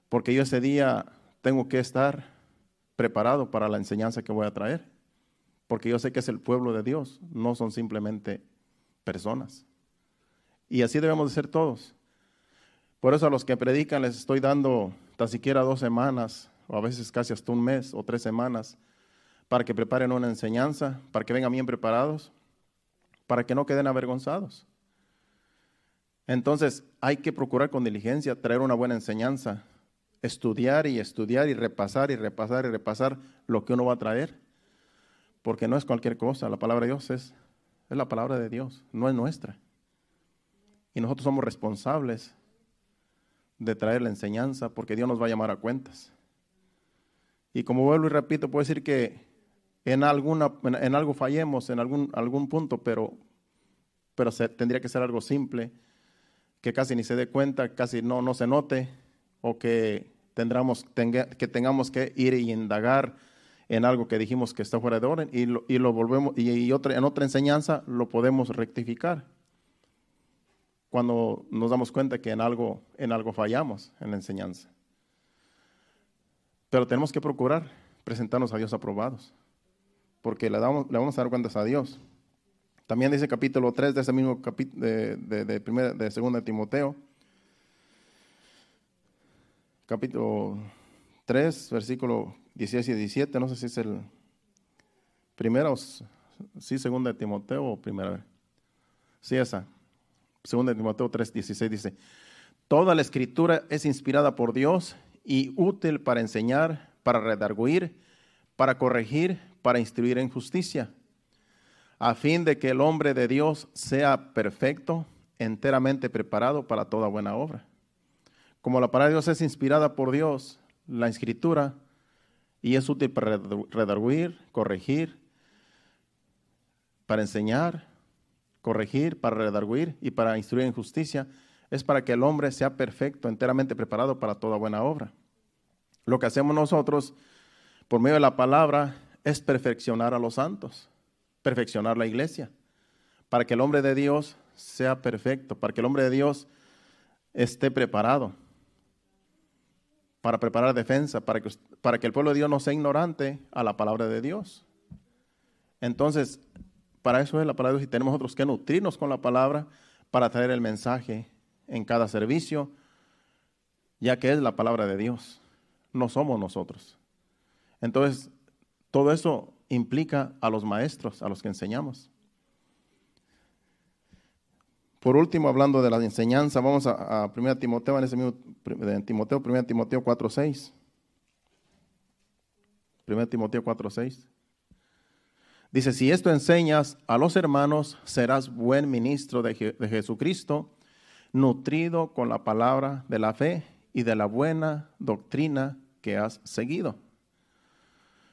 porque yo ese día tengo que estar preparado para la enseñanza que voy a traer, porque yo sé que es el pueblo de Dios, no son simplemente personas. Y así debemos de ser todos. Por eso a los que predican les estoy dando tan siquiera dos semanas, o a veces casi hasta un mes o tres semanas, para que preparen una enseñanza, para que vengan bien preparados, para que no queden avergonzados. Entonces, hay que procurar con diligencia traer una buena enseñanza, estudiar y estudiar y repasar y repasar y repasar lo que uno va a traer, porque no es cualquier cosa, la palabra de Dios es, es la palabra de Dios, no es nuestra. Y nosotros somos responsables de traer la enseñanza, porque Dios nos va a llamar a cuentas. Y como vuelvo y repito, puedo decir que en, alguna, algo fallemos, en algún, algún punto, pero, pero tendría que ser algo simple que casi ni se dé cuenta, casi no, no se note, o que, que tengamos que ir y indagar en algo que dijimos que está fuera de orden y lo, volvemos, y, otra, en otra enseñanza lo podemos rectificar cuando nos damos cuenta que en algo, en algo fallamos en la enseñanza. Pero tenemos que procurar presentarnos a Dios aprobados, porque le, le vamos a dar cuentas a Dios. También dice capítulo 3 de ese mismo capítulo de, de, primera, de segunda Timoteo. Capítulo 3, versículo 16 y 17. No sé si es el primero, sí, segunda de Timoteo o primera. Sí, esa. Segunda de Timoteo 3, 16 dice. Toda la escritura es inspirada por Dios y útil para enseñar, para redarguir, para corregir, para instruir en justicia a fin de que el hombre de Dios sea perfecto, enteramente preparado para toda buena obra. Como la palabra de Dios es inspirada por Dios, la escritura, y es útil para redarguir, corregir, para enseñar, corregir, para redarguir y para instruir en justicia, es para que el hombre sea perfecto, enteramente preparado para toda buena obra. Lo que hacemos nosotros por medio de la palabra es perfeccionar a los santos perfeccionar la iglesia, para que el hombre de Dios sea perfecto, para que el hombre de Dios esté preparado, para preparar defensa, para que, para que el pueblo de Dios no sea ignorante a la palabra de Dios. Entonces, para eso es la palabra de Dios y tenemos otros que nutrirnos con la palabra para traer el mensaje en cada servicio, ya que es la palabra de Dios, no somos nosotros. Entonces, todo eso implica a los maestros, a los que enseñamos. Por último, hablando de la enseñanza, vamos a, a 1 Timoteo, en ese mismo, de Timoteo, 1 Timoteo 46 1 Timoteo 46 Dice, si esto enseñas a los hermanos, serás buen ministro de Jesucristo, nutrido con la palabra de la fe y de la buena doctrina que has seguido.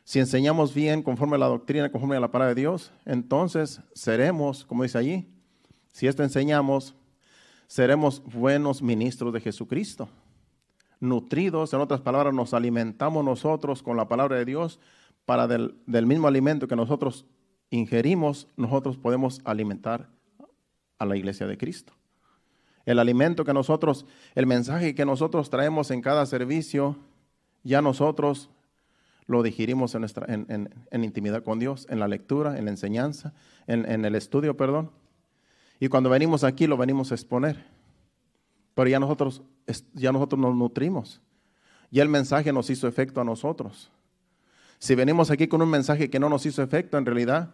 Si enseñamos bien conforme a la doctrina, conforme a la palabra de Dios, entonces seremos, como dice allí, si esto enseñamos, seremos buenos ministros de Jesucristo. Nutridos, en otras palabras, nos alimentamos nosotros con la palabra de Dios para del, mismo alimento que nosotros ingerimos, nosotros podemos alimentar a la iglesia de Cristo. El alimento que nosotros, el mensaje que nosotros traemos en cada servicio, ya nosotros lo digerimos en, intimidad con Dios, en la lectura, en la enseñanza, en, el estudio, perdón. Y cuando venimos aquí lo venimos a exponer. Pero ya nosotros, ya nosotros nos nutrimos. y el mensaje nos hizo efecto a nosotros. Si venimos aquí con un mensaje que no nos hizo efecto, en realidad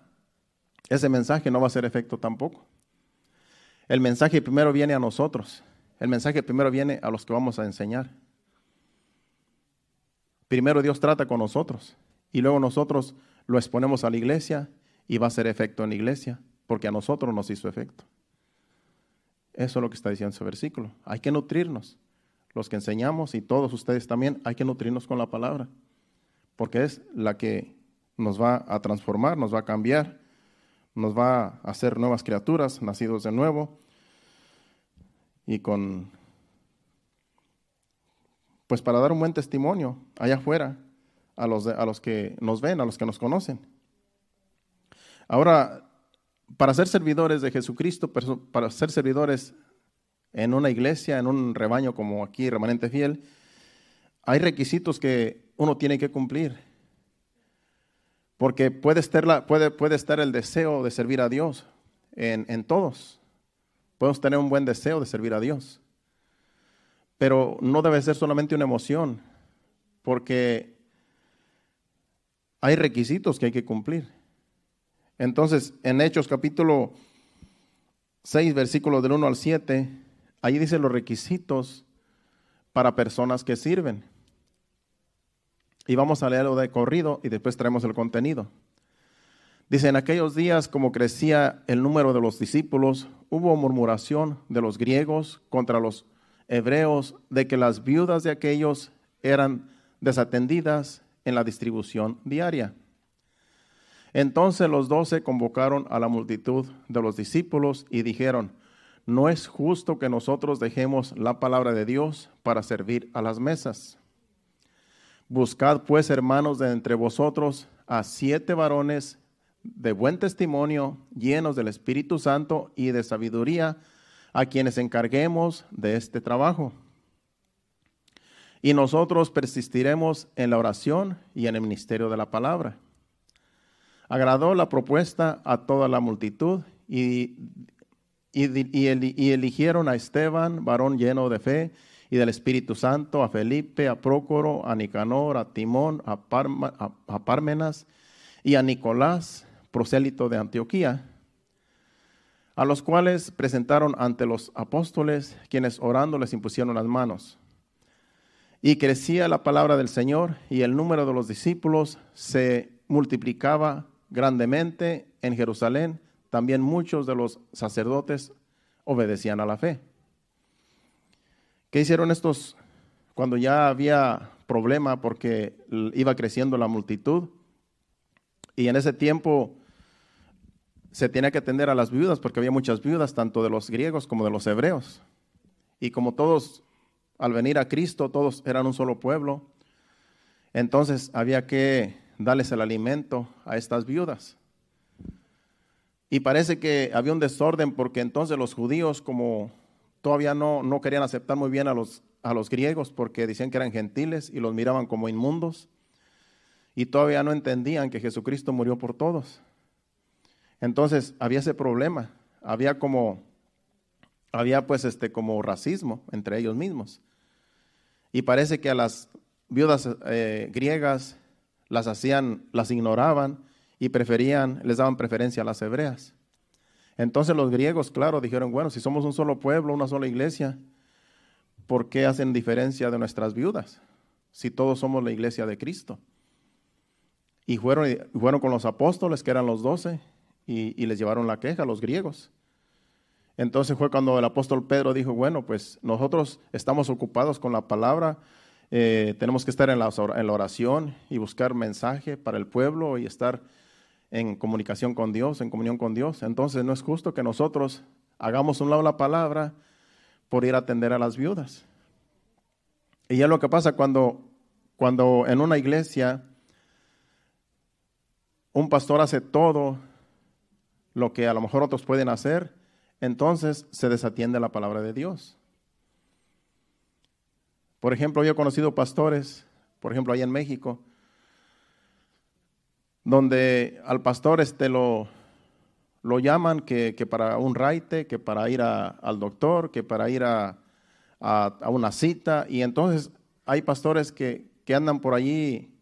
ese mensaje no va a ser efecto tampoco. El mensaje primero viene a nosotros. El mensaje primero viene a los que vamos a enseñar primero Dios trata con nosotros y luego nosotros lo exponemos a la iglesia y va a ser efecto en la iglesia, porque a nosotros nos hizo efecto. Eso es lo que está diciendo ese versículo. Hay que nutrirnos. Los que enseñamos y todos ustedes también, hay que nutrirnos con la palabra, porque es la que nos va a transformar, nos va a cambiar, nos va a hacer nuevas criaturas, nacidos de nuevo y con pues para dar un buen testimonio allá afuera a los, a los que nos ven, a los que nos conocen. Ahora, para ser servidores de Jesucristo, para ser servidores en una iglesia, en un rebaño como aquí, remanente fiel, hay requisitos que uno tiene que cumplir. Porque puede estar, puede, puede estar el deseo de servir a Dios en todos. Podemos tener un buen deseo de servir a Dios. Pero no debe ser solamente una emoción, porque hay requisitos que hay que cumplir. Entonces, en Hechos capítulo 6, versículos del 1 al 7, ahí dice los requisitos para personas que sirven. Y vamos a leerlo de corrido y después traemos el contenido. Dice, en aquellos días, como crecía el número de los discípulos, hubo murmuración de los griegos contra los hebreos de que las viudas de aquellos eran desatendidas en la distribución diaria. Entonces los doce convocaron a la multitud de los discípulos y dijeron, no es justo que nosotros dejemos la palabra de Dios para servir a las mesas. Buscad pues, hermanos, de entre vosotros a siete varones de buen testimonio, llenos del Espíritu Santo y de sabiduría, a quienes encarguemos de este trabajo. Y nosotros persistiremos en la oración y en el ministerio de la palabra. Agradó la propuesta a toda la multitud y, y, eligieron a Esteban, varón lleno de fe y del Espíritu Santo, a Felipe, a Prócoro, a Nicanor, a Timón, a, Parma, a Parmenas y a Nicolás, prosélito de Antioquía a los cuales presentaron ante los apóstoles, quienes orando les impusieron las manos. Y crecía la palabra del Señor y el número de los discípulos se multiplicaba grandemente en Jerusalén. También muchos de los sacerdotes obedecían a la fe. ¿Qué hicieron estos cuando ya había problema porque iba creciendo la multitud? Y en ese tiempo se tenía que atender a las viudas, porque había muchas viudas, tanto de los griegos como de los hebreos. Y como todos, al venir a Cristo, todos eran un solo pueblo, entonces había que darles el alimento a estas viudas. Y parece que había un desorden porque entonces los judíos como todavía no, no querían aceptar muy bien a los, a los griegos porque decían que eran gentiles y los miraban como inmundos y todavía no entendían que Jesucristo murió por todos. Entonces, había ese problema, había como, había pues este, como racismo entre ellos mismos. Y parece que a las viudas eh, griegas las hacían, las ignoraban y preferían, les daban preferencia a las hebreas. Entonces los griegos, claro, dijeron, bueno, si somos un solo pueblo, una sola iglesia, ¿por qué hacen diferencia de nuestras viudas? Si todos somos la iglesia de Cristo. Y fueron, fueron con los apóstoles, que eran los doce, y, les llevaron la queja a los griegos. Entonces fue cuando el apóstol Pedro dijo, bueno, pues nosotros estamos ocupados con la palabra, eh, tenemos que estar en la, oración y buscar mensaje para el pueblo y estar en comunicación con Dios, en comunión con Dios. Entonces no es justo que nosotros hagamos un lado la palabra por ir a atender a las viudas. Y ya lo que pasa cuando, cuando en una iglesia un pastor hace todo lo que a lo mejor otros pueden hacer, entonces se desatiende la palabra de Dios. Por ejemplo, yo he conocido pastores, por ejemplo, ahí en México, donde al pastor este lo, lo llaman que, para un raite, que para ir al doctor, que para ir a, una cita. Y entonces hay pastores que, que andan por allí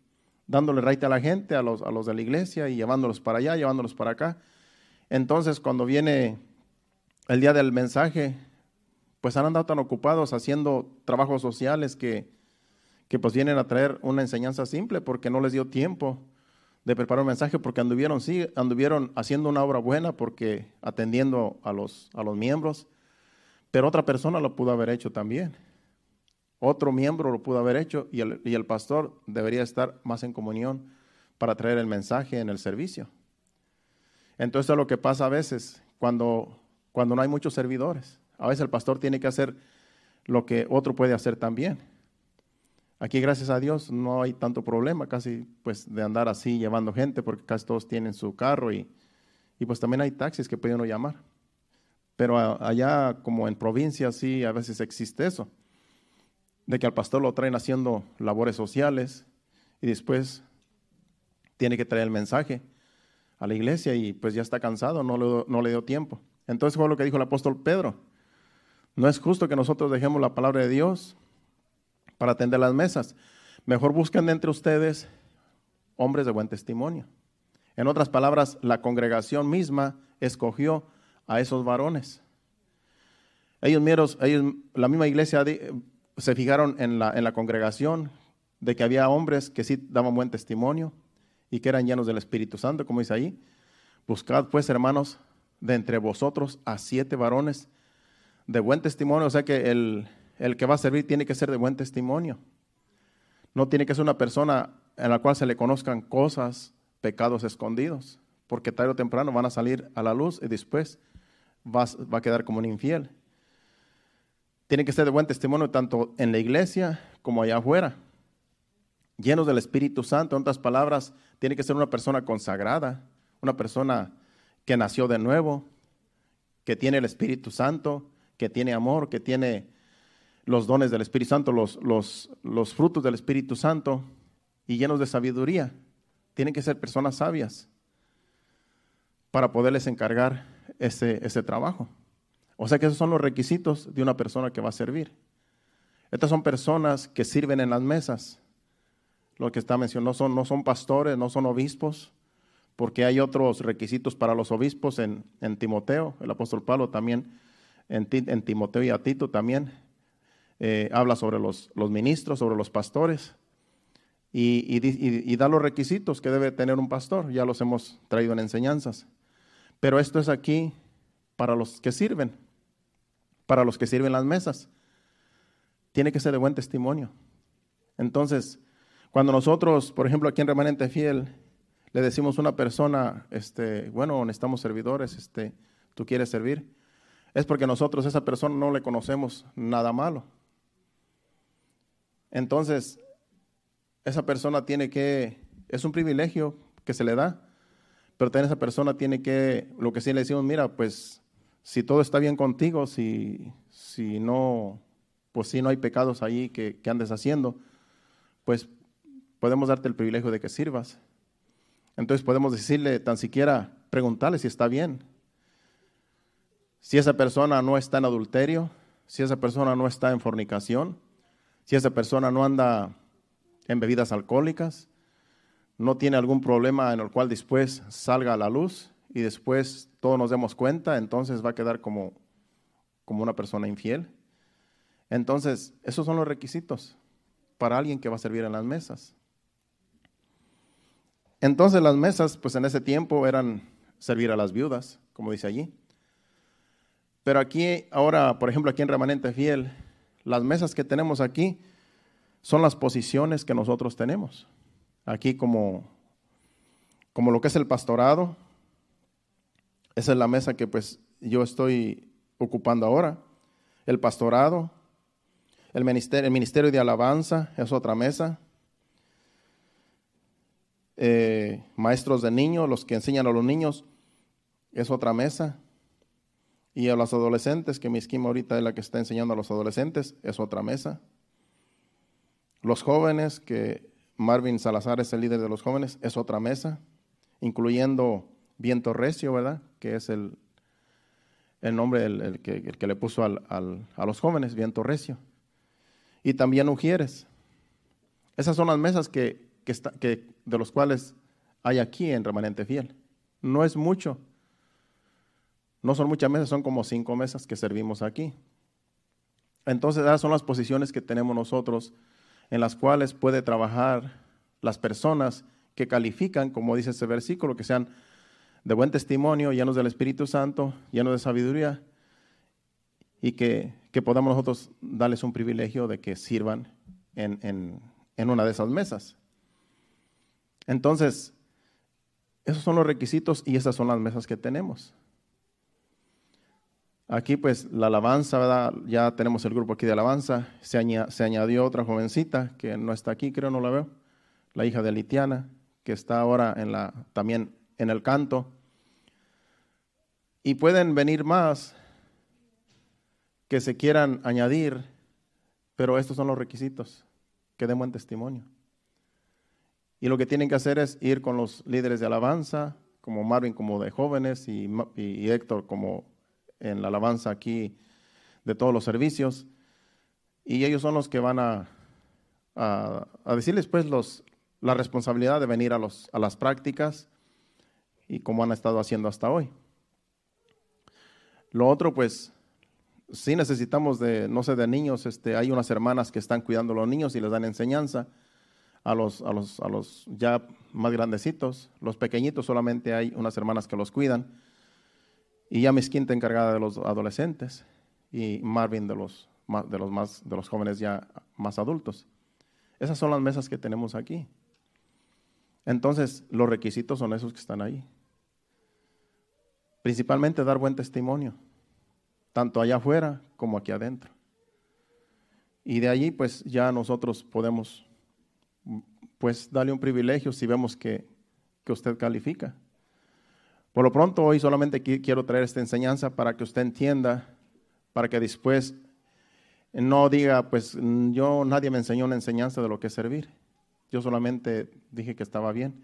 dándole raite a la gente, a los, a los de la iglesia y llevándolos para allá, llevándolos para acá. Entonces, cuando viene el día del mensaje, pues han andado tan ocupados haciendo trabajos sociales que, que pues vienen a traer una enseñanza simple porque no les dio tiempo de preparar un mensaje porque anduvieron, sí, anduvieron haciendo una obra buena porque atendiendo a los, a los miembros, pero otra persona lo pudo haber hecho también. Otro miembro lo pudo haber hecho y el pastor debería estar más en comunión para traer el mensaje en el servicio. Entonces es lo que pasa a veces cuando, cuando no hay muchos servidores. A veces el pastor tiene que hacer lo que otro puede hacer también. Aquí, gracias a Dios, no hay tanto problema casi pues de andar así llevando gente, porque casi todos tienen su carro y, pues también hay taxis que puede uno llamar. Pero allá, como en provincia, sí, a veces existe eso, de que al pastor lo traen haciendo labores sociales y después tiene que traer el mensaje a la iglesia y pues ya está cansado, no le, no le dio tiempo. Entonces fue lo que dijo el apóstol Pedro. No es justo que nosotros dejemos la palabra de Dios para atender las mesas. Mejor busquen entre ustedes hombres de buen testimonio. En otras palabras, la congregación misma escogió a esos varones. Ellos, ellos la misma iglesia se fijaron en la, en la congregación de que había hombres que sí daban buen testimonio, y que eran llenos del Espíritu Santo, como dice ahí. Buscad pues, hermanos, de entre vosotros a siete varones de buen testimonio. O sea que el, que va a servir tiene que ser de buen testimonio. No tiene que ser una persona en la cual se le conozcan cosas, pecados escondidos, porque tarde o temprano van a salir a la luz y después va a quedar como un infiel. Tiene que ser de buen testimonio tanto en la iglesia como allá afuera llenos del Espíritu Santo. En otras palabras, tiene que ser una persona consagrada, una persona que nació de nuevo, que tiene el Espíritu Santo, que tiene amor, que tiene los dones del Espíritu Santo, los, los, frutos del Espíritu Santo y llenos de sabiduría. Tienen que ser personas sabias para poderles encargar ese, ese trabajo. O sea que esos son los requisitos de una persona que va a servir. Estas son personas que sirven en las mesas, lo que está mencionado, no son, no son pastores, no son obispos, porque hay otros requisitos para los obispos en, Timoteo, el apóstol Pablo también, en, Timoteo y a Tito también, eh, habla sobre los, los, ministros, sobre los pastores, y, da los requisitos que debe tener un pastor, ya los hemos traído en enseñanzas. Pero esto es aquí para los que sirven, para los que sirven las mesas. Tiene que ser de buen testimonio. Entonces, cuando nosotros, por ejemplo, aquí en Remanente Fiel, le decimos a una persona, este, bueno, necesitamos servidores, este, tú quieres servir, es porque nosotros a esa persona no le conocemos nada malo. Entonces, esa persona tiene que, es un privilegio que se le da, pero también esa persona tiene que, lo que sí le decimos, mira, pues si todo está bien contigo, si, si no, pues si no hay pecados ahí que, que andes haciendo, pues podemos darte el privilegio de que sirvas. Entonces podemos decirle, tan siquiera preguntarle si está bien. Si esa persona no está en adulterio, si esa persona no está en fornicación, si esa persona no anda en bebidas alcohólicas, no tiene algún problema en el cual después salga a la luz y después todos nos demos cuenta, entonces va a quedar como, como una persona infiel. Entonces, esos son los requisitos para alguien que va a servir en las mesas. Entonces las mesas, pues en ese tiempo eran servir a las viudas, como dice allí. Pero aquí, ahora, por ejemplo, aquí en Remanente Fiel, las mesas que tenemos aquí son las posiciones que nosotros tenemos. Aquí como, como lo que es el pastorado, esa es la mesa que pues yo estoy ocupando ahora. El pastorado, el ministerio, el ministerio de alabanza es otra mesa, eh, maestros de niños, los que enseñan a los niños, es otra mesa. Y a los adolescentes, que mi esquema ahorita es la que está enseñando a los adolescentes, es otra mesa. Los jóvenes, que Marvin Salazar es el líder de los jóvenes, es otra mesa, incluyendo Viento Recio, ¿verdad? Que es el, el nombre el, que, le puso a los jóvenes, Viento Recio. Y también Ujieres. Esas son las mesas que de los cuales hay aquí en Remanente Fiel. No es mucho. No son muchas mesas, son como cinco mesas que servimos aquí. Entonces, esas son las posiciones que tenemos nosotros en las cuales puede trabajar las personas que califican, como dice ese versículo, que sean de buen testimonio, llenos del Espíritu Santo, llenos de sabiduría, y que, podamos nosotros darles un privilegio de que sirvan en, en una de esas mesas. Entonces, esos son los requisitos y esas son las mesas que tenemos. Aquí pues la alabanza, ¿verdad? ya tenemos el grupo aquí de alabanza, se, añadió otra jovencita que no está aquí, creo, no la veo, la hija de Litiana, que está ahora en la, también en el canto. Y pueden venir más que se quieran añadir, pero estos son los requisitos, que demos buen testimonio. Y lo que tienen que hacer es ir con los líderes de alabanza, como Marvin como de jóvenes y, Héctor como en la alabanza aquí de todos los servicios. Y ellos son los que van a, decirles pues los, la responsabilidad de venir a, a las prácticas y como han estado haciendo hasta hoy. Lo otro pues sí necesitamos de, no sé, de niños, este, hay unas hermanas que están cuidando a los niños y les dan enseñanza a los, los, a los ya más grandecitos. Los pequeñitos solamente hay unas hermanas que los cuidan. Y ya mis Quinta encargada de los adolescentes y Marvin de los, de los, más, de los jóvenes ya más adultos. Esas son las mesas que tenemos aquí. Entonces, los requisitos son esos que están ahí. Principalmente dar buen testimonio, tanto allá afuera como aquí adentro. Y de allí, pues ya nosotros podemos pues dale un privilegio si vemos que, usted califica. Por lo pronto, hoy solamente quiero traer esta enseñanza para que usted entienda, para que después no diga, pues mm, yo nadie me enseñó una enseñanza de lo que es servir. Yo solamente dije que estaba bien.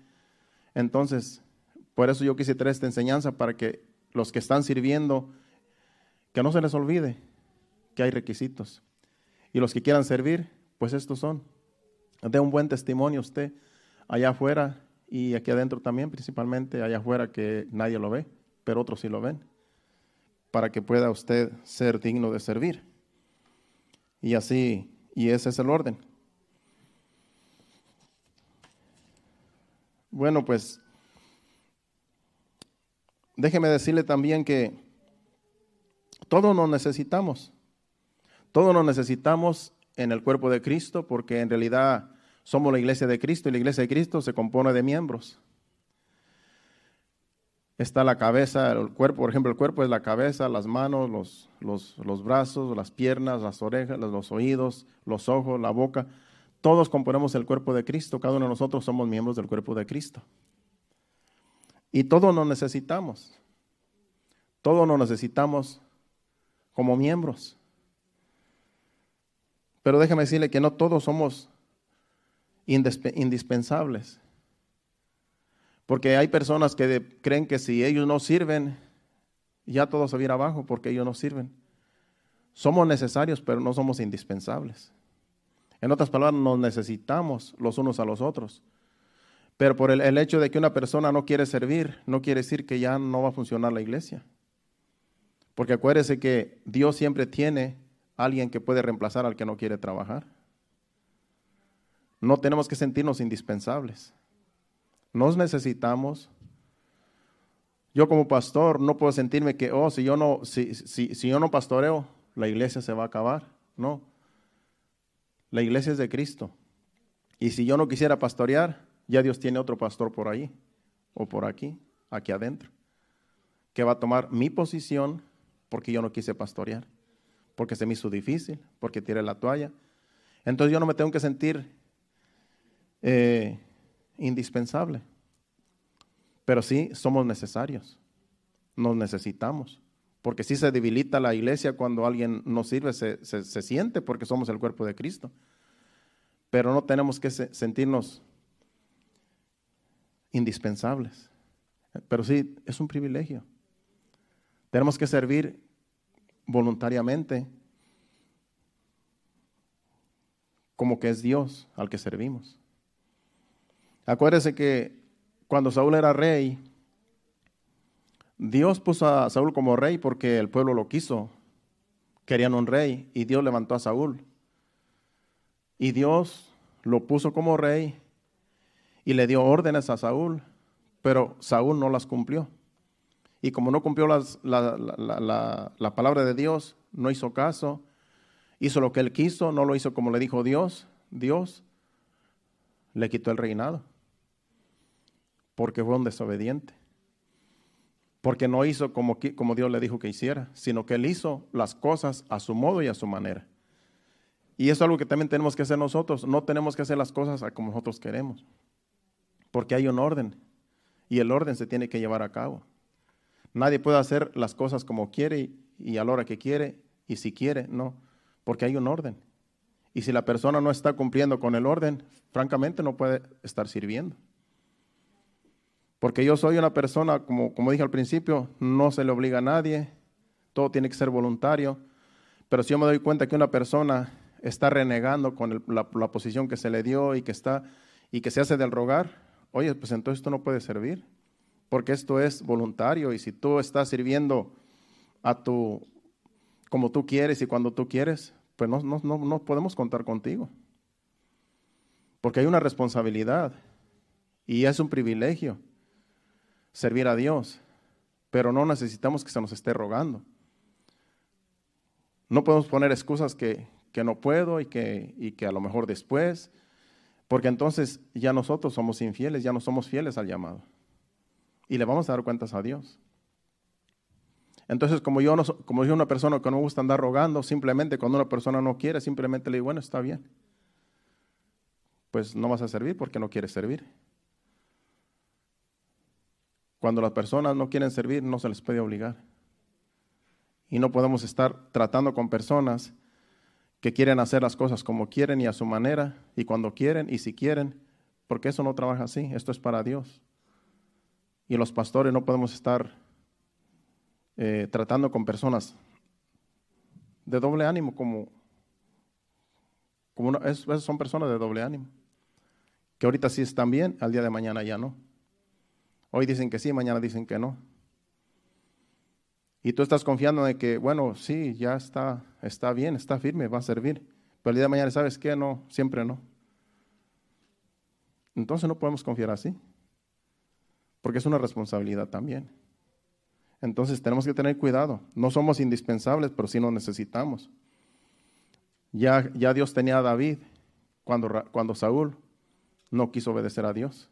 Entonces, por eso yo quise traer esta enseñanza para que los que están sirviendo, que no se les olvide que hay requisitos. Y los que quieran servir, pues estos son dé un buen testimonio usted allá afuera y aquí adentro también, principalmente allá afuera que nadie lo ve, pero otros sí lo ven, para que pueda usted ser digno de servir. Y así, y ese es el orden. Bueno, pues déjeme decirle también que todo lo necesitamos. todo nos necesitamos en el cuerpo de Cristo porque en realidad somos la iglesia de Cristo y la iglesia de Cristo se compone de miembros. Está la cabeza, el cuerpo, por ejemplo, el cuerpo es la cabeza, las manos, los, brazos, las piernas, las orejas, los oídos, los ojos, la boca. Todos componemos el cuerpo de Cristo, cada uno de nosotros somos miembros del cuerpo de Cristo. Y todos nos necesitamos. Todos nos necesitamos como miembros. Pero déjame decirle que no todos somos indispensables. Porque hay personas que creen que si ellos no sirven, ya todo se viene abajo porque ellos no sirven. Somos necesarios, pero no somos indispensables. En otras palabras, nos necesitamos los unos a los otros. Pero por el, hecho de que una persona no quiere servir, no quiere decir que ya no va a funcionar la iglesia. Porque acuérdese que Dios siempre tiene alguien que puede reemplazar al que no quiere trabajar. No tenemos que sentirnos indispensables. Nos necesitamos. Yo como pastor no puedo sentirme que, oh, si yo no, si yo no pastoreo, la iglesia se va a acabar. No. La iglesia es de Cristo. Y si yo no quisiera pastorear, ya Dios tiene otro pastor por ahí o por aquí, aquí adentro, que va a tomar mi posición porque yo no quise pastorear, porque se me hizo difícil, porque tiré la toalla. Entonces yo no me tengo que sentir eh, indispensable. Pero sí somos necesarios. Nos necesitamos. Porque si se debilita la iglesia cuando alguien no sirve, se, siente porque somos el cuerpo de Cristo. Pero no tenemos que sentirnos indispensables. Pero sí, es un privilegio. Tenemos que servir voluntariamente como que es Dios al que servimos. Acuérdese que cuando Saúl era rey, Dios puso a Saúl como rey porque el pueblo lo quiso. Querían un rey y Dios levantó a Saúl. Y Dios lo puso como rey y le dio órdenes a Saúl, pero Saúl no las cumplió. Y como no cumplió las, la, la palabra de Dios, no hizo caso, hizo lo que él quiso, no lo hizo como le dijo Dios, Dios le quitó el reinado porque fue un desobediente. Porque no hizo como, como Dios le dijo que hiciera, sino que él hizo las cosas a su modo y a su manera. Y eso es algo que también tenemos que hacer nosotros. No tenemos que hacer las cosas a como nosotros queremos. Porque hay un orden. Y el orden se tiene que llevar a cabo. Nadie puede hacer las cosas como quiere y a la hora que quiere y si quiere, no. Porque hay un orden. Y si la persona no está cumpliendo con el orden, francamente no puede estar sirviendo. Porque yo soy una persona, como, como dije al principio, no se le obliga a nadie, todo tiene que ser voluntario. Pero si yo me doy cuenta que una persona está renegando con la, posición que se le dio y que, está, y que se hace del rogar, oye, pues entonces esto no puede servir, porque esto es voluntario y si tú estás sirviendo a tu, como tú quieres y cuando tú quieres, pues no, no, no, no podemos contar contigo, porque hay una responsabilidad y es un privilegio servir a Dios, pero no necesitamos que se nos esté rogando. No podemos poner excusas que, no puedo y que, y que a lo mejor después, porque entonces ya nosotros somos infieles, ya no somos fieles al llamado. Y le vamos a dar cuentas a Dios. Entonces, como yo, no, como yo una persona que no gusta andar rogando, simplemente cuando una persona no quiere, simplemente le digo, bueno, está bien. Pues no vas a servir porque no quieres servir. Cuando las personas no quieren servir, no se les puede obligar. Y no podemos estar tratando con personas que quieren hacer las cosas como quieren y a su manera, y cuando quieren y si quieren, porque eso no trabaja así, esto es para Dios. Y los pastores no podemos estar eh, tratando con personas de doble ánimo, como, como son personas de doble ánimo, que ahorita sí están bien, al día de mañana ya no. Hoy dicen que sí, mañana dicen que no. Y tú estás confiando en que, bueno, sí, ya está, está bien, está firme, va a servir. Pero el día de mañana, ¿sabes qué? No, siempre no. Entonces no podemos confiar así, porque es una responsabilidad también. Entonces tenemos que tener cuidado. No somos indispensables, pero sí nos necesitamos. Ya, ya Dios tenía a David cuando, cuando Saúl no quiso obedecer a Dios.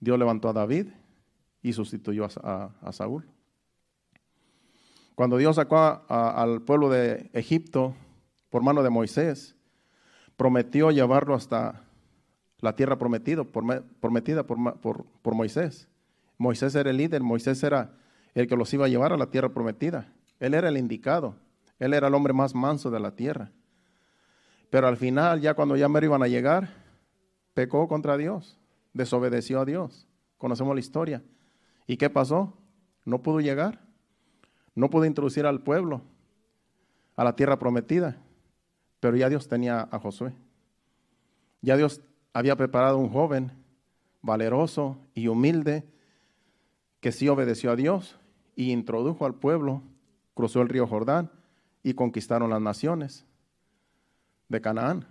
Dios levantó a David y sustituyó a, Saúl. Cuando Dios sacó al pueblo de Egipto por mano de Moisés, prometió llevarlo hasta la tierra prometida, por, Moisés. Moisés era el líder, Moisés era el que los iba a llevar a la tierra prometida. Él era el indicado, él era el hombre más manso de la tierra. Pero al final, ya cuando ya no iban a llegar, pecó contra Dios desobedeció a Dios. Conocemos la historia. ¿Y qué pasó? No pudo llegar. No pudo introducir al pueblo a la tierra prometida. Pero ya Dios tenía a Josué. Ya Dios había preparado un joven valeroso y humilde que sí obedeció a Dios y introdujo al pueblo, cruzó el río Jordán y conquistaron las naciones de Canaán,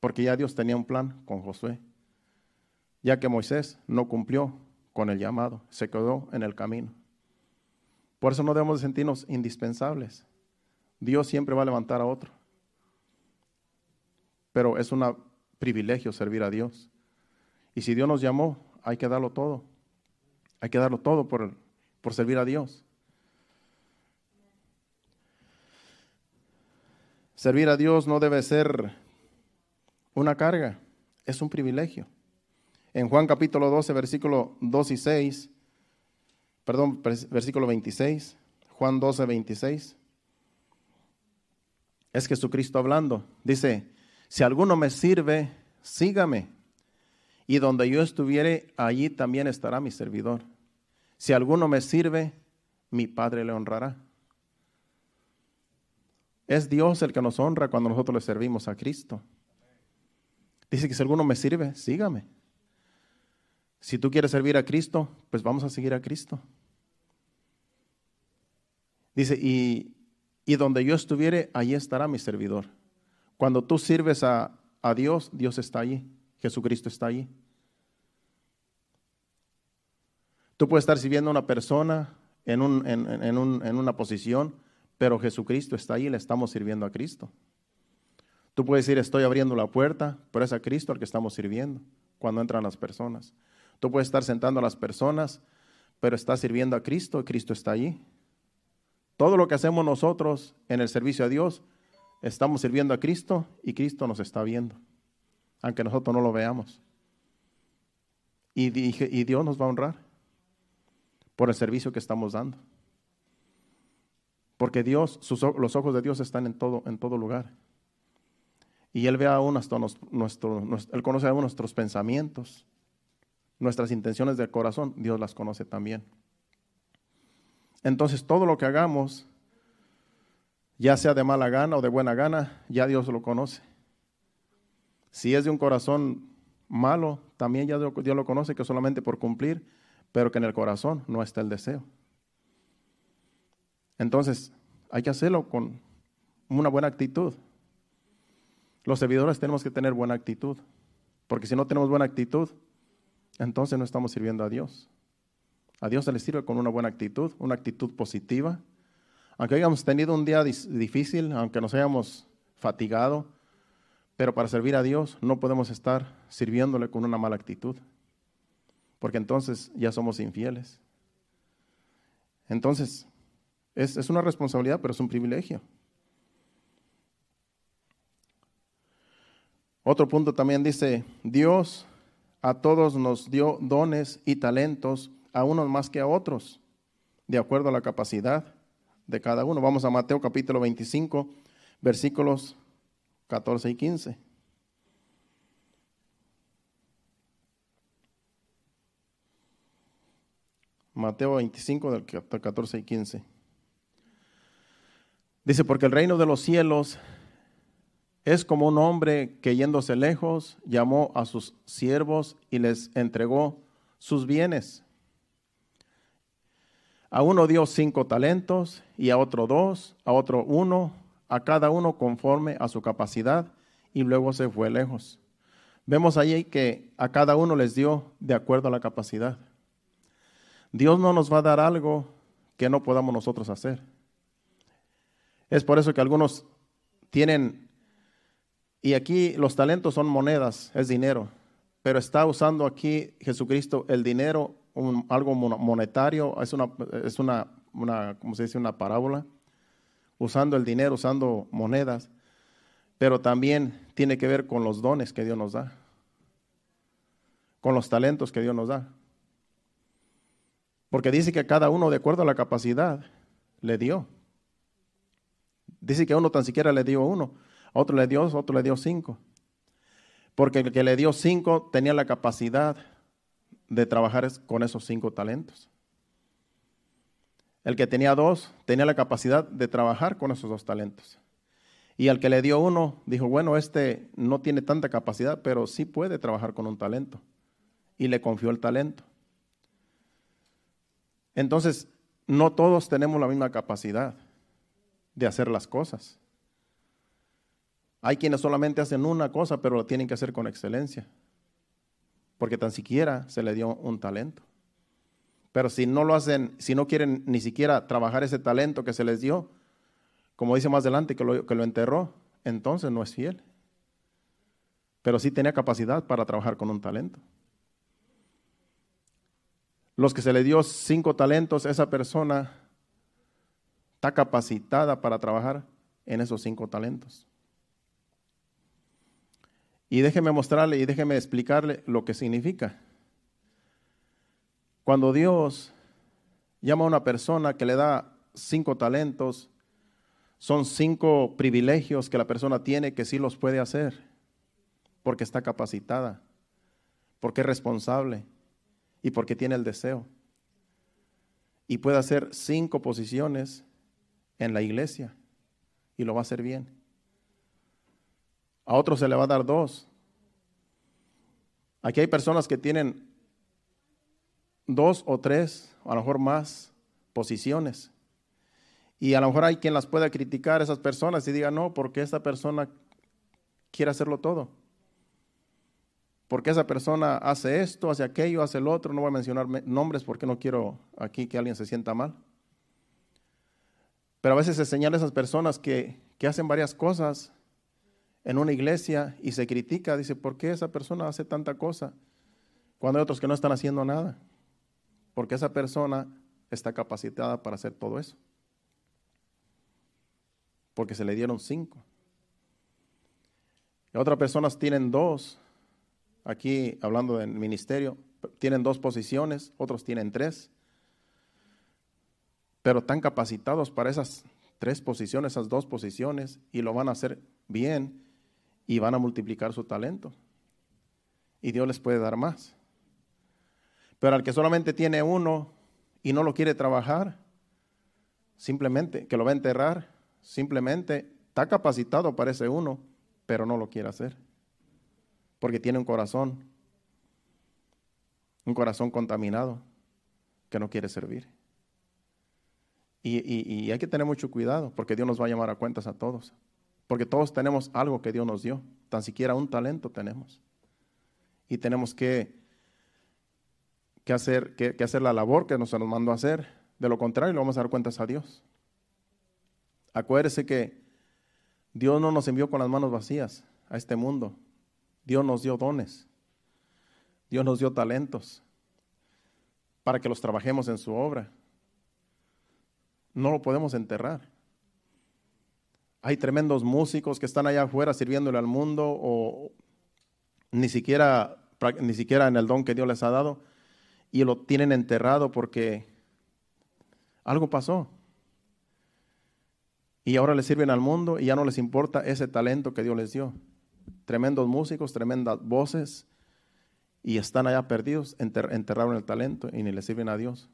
porque ya Dios tenía un plan con Josué ya que Moisés no cumplió con el llamado, se quedó en el camino. Por eso no debemos sentirnos indispensables. Dios siempre va a levantar a otro. Pero es un privilegio servir a Dios. Y si Dios nos llamó, hay que darlo todo. Hay que darlo todo por, por servir a Dios. Servir a Dios no debe ser una carga, es un privilegio en Juan capítulo 12, versículo 2 y 6, perdón, versículo 26, Juan 12, 26. Es Jesucristo hablando. Dice, si alguno me sirve, sígame. Y donde yo estuviere, allí también estará mi servidor. Si alguno me sirve, mi Padre le honrará. Es Dios el que nos honra cuando nosotros le servimos a Cristo. Dice que si alguno me sirve, sígame. Si tú quieres servir a Cristo, pues vamos a seguir a Cristo. Dice, y, donde yo estuviere, allí estará mi servidor. Cuando tú sirves a, Dios, Dios está allí, Jesucristo está allí. Tú puedes estar sirviendo a una persona en, en, una posición, pero Jesucristo está allí, le estamos sirviendo a Cristo. Tú puedes decir, estoy abriendo la puerta, pero es a Cristo al que estamos sirviendo cuando entran las personas. Tú puedes estar sentando a las personas, pero estás sirviendo a Cristo y Cristo está allí. Todo lo que hacemos nosotros en el servicio a Dios, estamos sirviendo a Cristo y Cristo nos está viendo, aunque nosotros no lo veamos. Y, y Dios nos va a honrar por el servicio que estamos dando. Porque Dios, sus, los ojos de Dios están en todo, en todo lugar. Y Él ve aún hasta Él conoce aún nuestros pensamientos nuestras intenciones del corazón, Dios las conoce también. Entonces todo lo que hagamos, ya sea de mala gana o de buena gana, ya Dios lo conoce. Si es de un corazón malo, también ya Dios, lo conoce, que solamente por cumplir, pero que en el corazón no está el deseo. Entonces, hay que hacerlo con una buena actitud. Los servidores tenemos que tener buena actitud, porque si no tenemos buena actitud, entonces no estamos sirviendo a Dios. A Dios se le sirve con una buena actitud, una actitud positiva. Aunque hayamos tenido un día difícil, aunque nos hayamos fatigado, pero para servir a Dios no podemos estar sirviéndole con una mala actitud, porque entonces ya somos infieles. Entonces, es, es una responsabilidad, pero es un privilegio. Otro punto también dice, Dios a todos nos dio dones y talentos, a unos más que a otros, de acuerdo a la capacidad de cada uno. Vamos a Mateo capítulo 25, versículos 14 y 15. Mateo 25, del 14 y 15. Dice, porque el reino de los cielos es como un hombre que yéndose lejos llamó a sus siervos y les entregó sus bienes. A uno dio cinco talentos y a otro dos, a otro uno, a cada uno conforme a su capacidad y luego se fue lejos. Vemos allí que a cada uno les dio de acuerdo a la capacidad. Dios no nos va a dar algo que no podamos nosotros hacer. Es por eso que algunos tienen y aquí los talentos son monedas, es dinero. Pero está usando aquí Jesucristo el dinero, algo monetario, es una, es una, una, se dice? Una parábola. Usando el dinero, usando monedas. Pero también tiene que ver con los dones que Dios nos da. Con los talentos que Dios nos da. Porque dice que cada uno, de acuerdo a la capacidad, le dio. Dice que uno tan siquiera le dio uno. Otro le dio, otro le dio cinco. Porque el que le dio cinco tenía la capacidad de trabajar con esos cinco talentos. El que tenía dos tenía la capacidad de trabajar con esos dos talentos. Y al que le dio uno, dijo, bueno, este no tiene tanta capacidad, pero sí puede trabajar con un talento. Y le confió el talento. Entonces, no todos tenemos la misma capacidad de hacer las cosas. Hay quienes solamente hacen una cosa, pero la tienen que hacer con excelencia, porque tan siquiera se le dio un talento. Pero si no lo hacen, si no quieren ni siquiera trabajar ese talento que se les dio, como dice más adelante que lo, que lo enterró, entonces no es fiel. Pero sí tenía capacidad para trabajar con un talento. Los que se le dio cinco talentos, esa persona está capacitada para trabajar en esos cinco talentos. Y déjeme mostrarle y déjeme explicarle lo que significa. Cuando Dios llama a una persona que le da cinco talentos, son cinco privilegios que la persona tiene que sí los puede hacer, porque está capacitada, porque es responsable y porque tiene el deseo. Y puede hacer cinco posiciones en la iglesia y lo va a hacer bien a otros se le va a dar dos. Aquí hay personas que tienen dos o tres, a lo mejor más, posiciones. Y a lo mejor hay quien las pueda criticar, esas personas, y diga, no, porque esa persona quiere hacerlo todo. Porque esa persona hace esto, hace aquello, hace el otro. No voy a mencionar nombres porque no quiero aquí que alguien se sienta mal. Pero a veces se señala a esas personas que, que hacen varias cosas en una iglesia y se critica, dice, ¿por qué esa persona hace tanta cosa? Cuando hay otros que no están haciendo nada. Porque esa persona está capacitada para hacer todo eso. Porque se le dieron cinco. Y otras personas tienen dos, aquí hablando del ministerio, tienen dos posiciones, otros tienen tres, pero están capacitados para esas tres posiciones, esas dos posiciones, y lo van a hacer bien, y van a multiplicar su talento. Y Dios les puede dar más. Pero al que solamente tiene uno y no lo quiere trabajar, simplemente, que lo va a enterrar, simplemente está capacitado para ese uno, pero no lo quiere hacer. Porque tiene un corazón, un corazón contaminado que no quiere servir. Y, y hay que tener mucho cuidado, porque Dios nos va a llamar a cuentas a todos. Porque todos tenemos algo que Dios nos dio. Tan siquiera un talento tenemos. Y tenemos que, hacer, que, hacer la labor que nos, nos mandó a hacer. De lo contrario, le vamos a dar cuentas a Dios. Acuérdese que Dios no nos envió con las manos vacías a este mundo. Dios nos dio dones. Dios nos dio talentos para que los trabajemos en su obra. No lo podemos enterrar hay tremendos músicos que están allá afuera sirviéndole al mundo o ni siquiera, ni siquiera en el don que Dios les ha dado y lo tienen enterrado porque algo pasó. Y ahora le sirven al mundo y ya no les importa ese talento que Dios les dio. Tremendos músicos, tremendas voces y están allá perdidos, enterraron el talento y ni le sirven a Dios.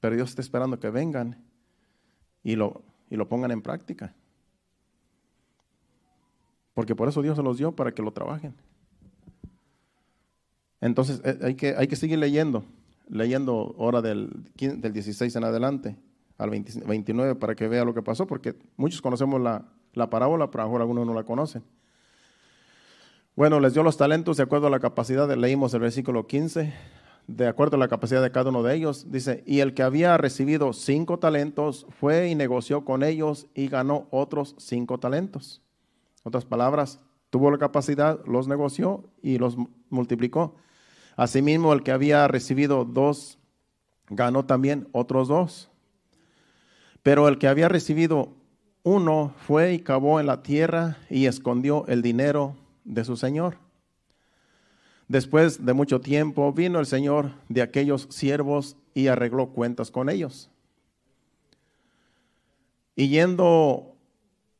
Pero Dios está esperando que vengan y lo y lo pongan en práctica. Porque por eso Dios se los dio para que lo trabajen. Entonces eh, hay que, hay que seguir leyendo, leyendo ahora del, del 16 en adelante al 29 para que vea lo que pasó, porque muchos conocemos la, parábola, pero mejor algunos no la conocen. Bueno, les dio los talentos de acuerdo a la capacidad, leímos el versículo 15 de acuerdo a la capacidad de cada uno de ellos. Dice, y el que había recibido cinco talentos fue y negoció con ellos y ganó otros cinco talentos. Otras palabras, tuvo la capacidad, los negoció y los multiplicó. Asimismo, el que había recibido dos, ganó también otros dos. Pero el que había recibido uno fue y cavó en la tierra y escondió el dinero de su señor. Después de mucho tiempo vino el Señor de aquellos siervos y arregló cuentas con ellos. Y yendo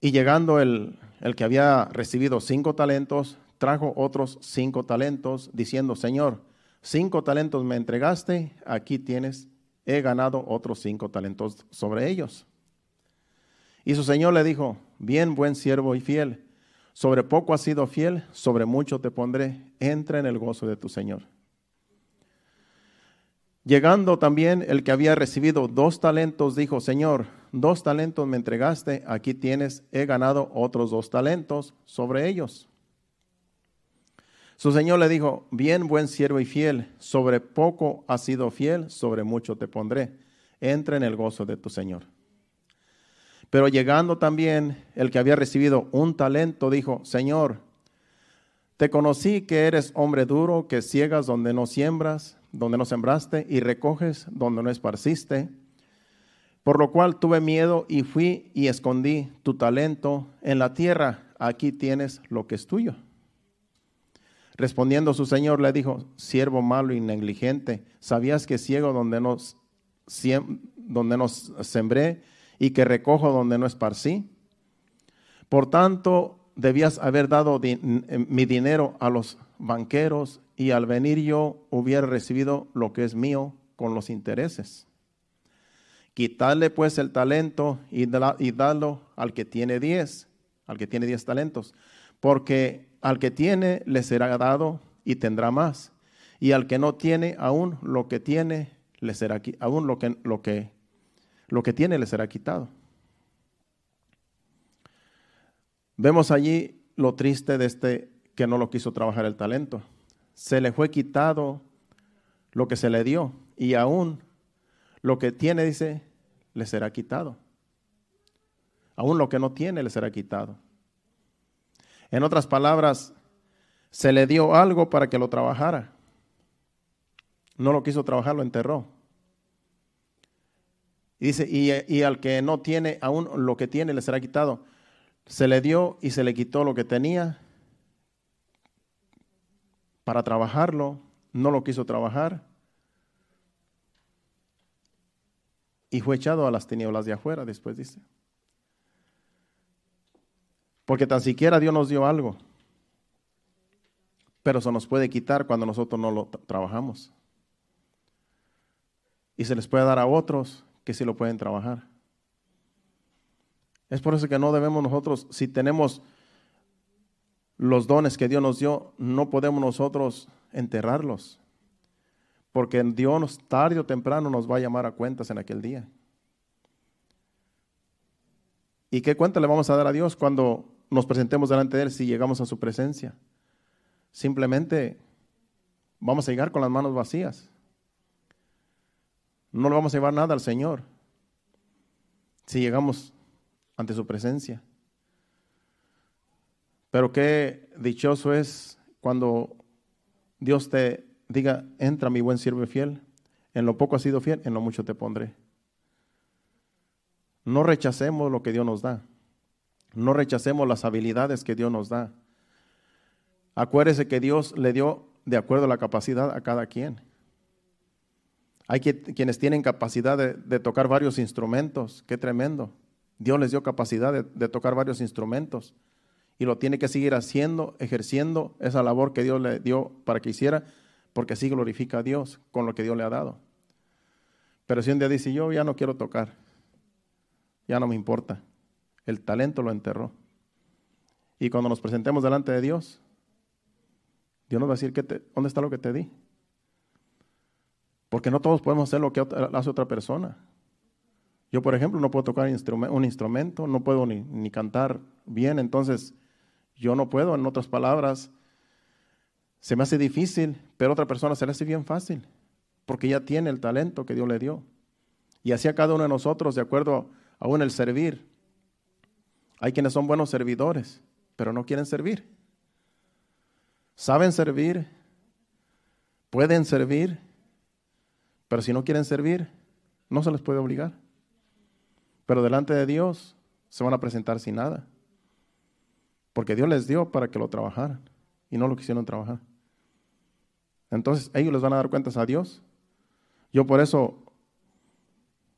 y llegando el, el que había recibido cinco talentos, trajo otros cinco talentos, diciendo, Señor, cinco talentos me entregaste, aquí tienes, he ganado otros cinco talentos sobre ellos. Y su Señor le dijo, bien buen siervo y fiel sobre poco has sido fiel, sobre mucho te pondré. Entra en el gozo de tu Señor. Llegando también el que había recibido dos talentos, dijo, Señor, dos talentos me entregaste, aquí tienes, he ganado otros dos talentos sobre ellos. Su Señor le dijo, bien buen siervo y fiel, sobre poco has sido fiel, sobre mucho te pondré. Entra en el gozo de tu Señor. Pero llegando también el que había recibido un talento, dijo, Señor, te conocí que eres hombre duro, que ciegas donde no siembras, donde no sembraste, y recoges donde no esparciste. Por lo cual tuve miedo y fui y escondí tu talento en la tierra. Aquí tienes lo que es tuyo. Respondiendo su señor le dijo, siervo malo y negligente, ¿sabías que ciego donde no, donde no sembré y que recojo donde no esparcí. Por tanto, debías haber dado eh, mi dinero a los banqueros y al venir yo hubiera recibido lo que es mío con los intereses. Quitarle pues el talento y, darlo al que tiene diez, al que tiene diez talentos, porque al que tiene le será dado y tendrá más, y al que no tiene aún lo que tiene le será aún lo que, lo que lo que tiene le será quitado. Vemos allí lo triste de este que no lo quiso trabajar el talento. Se le fue quitado lo que se le dio y aún lo que tiene, dice, le será quitado. Aún lo que no tiene le será quitado. En otras palabras, se le dio algo para que lo trabajara. No lo quiso trabajar, lo enterró. Y dice, y, al que no tiene, aún lo que tiene le será quitado. Se le dio y se le quitó lo que tenía para trabajarlo, no lo quiso trabajar. Y fue echado a las tinieblas de afuera, después dice. Porque tan siquiera Dios nos dio algo, pero se nos puede quitar cuando nosotros no lo trabajamos. Y se les puede dar a otros que si lo pueden trabajar. Es por eso que no debemos nosotros, si tenemos los dones que Dios nos dio, no podemos nosotros enterrarlos. Porque Dios tarde o temprano nos va a llamar a cuentas en aquel día. ¿Y qué cuenta le vamos a dar a Dios cuando nos presentemos delante de Él si llegamos a su presencia? Simplemente vamos a llegar con las manos vacías no le vamos a llevar nada al Señor si llegamos ante su presencia. Pero qué dichoso es cuando Dios te diga, entra mi buen siervo fiel, en lo poco has sido fiel, en lo mucho te pondré. No rechacemos lo que Dios nos da. No rechacemos las habilidades que Dios nos da. Acuérdese que Dios le dio de acuerdo a la capacidad a cada quien. Hay quienes tienen capacidad de, tocar varios instrumentos, qué tremendo. Dios les dio capacidad de, tocar varios instrumentos y lo tiene que seguir haciendo, ejerciendo esa labor que Dios le dio para que hiciera, porque así glorifica a Dios con lo que Dios le ha dado. Pero si un día dice, yo ya no quiero tocar, ya no me importa, el talento lo enterró. Y cuando nos presentemos delante de Dios, Dios nos va a decir, ¿dónde está lo que te di? Porque no todos podemos hacer lo que hace otra persona. Yo, por ejemplo, no puedo tocar un instrumento, no puedo ni, cantar bien, entonces yo no puedo, en otras palabras, se me hace difícil, pero otra persona se le hace bien fácil, porque ya tiene el talento que Dios le dio. Y así a cada uno de nosotros, de acuerdo aún el servir. Hay quienes son buenos servidores, pero no quieren servir. Saben servir, pueden servir, pero si no quieren servir, no se les puede obligar. Pero delante de Dios se van a presentar sin nada. Porque Dios les dio para que lo trabajaran y no lo quisieron trabajar. Entonces ellos les van a dar cuentas a Dios. Yo por eso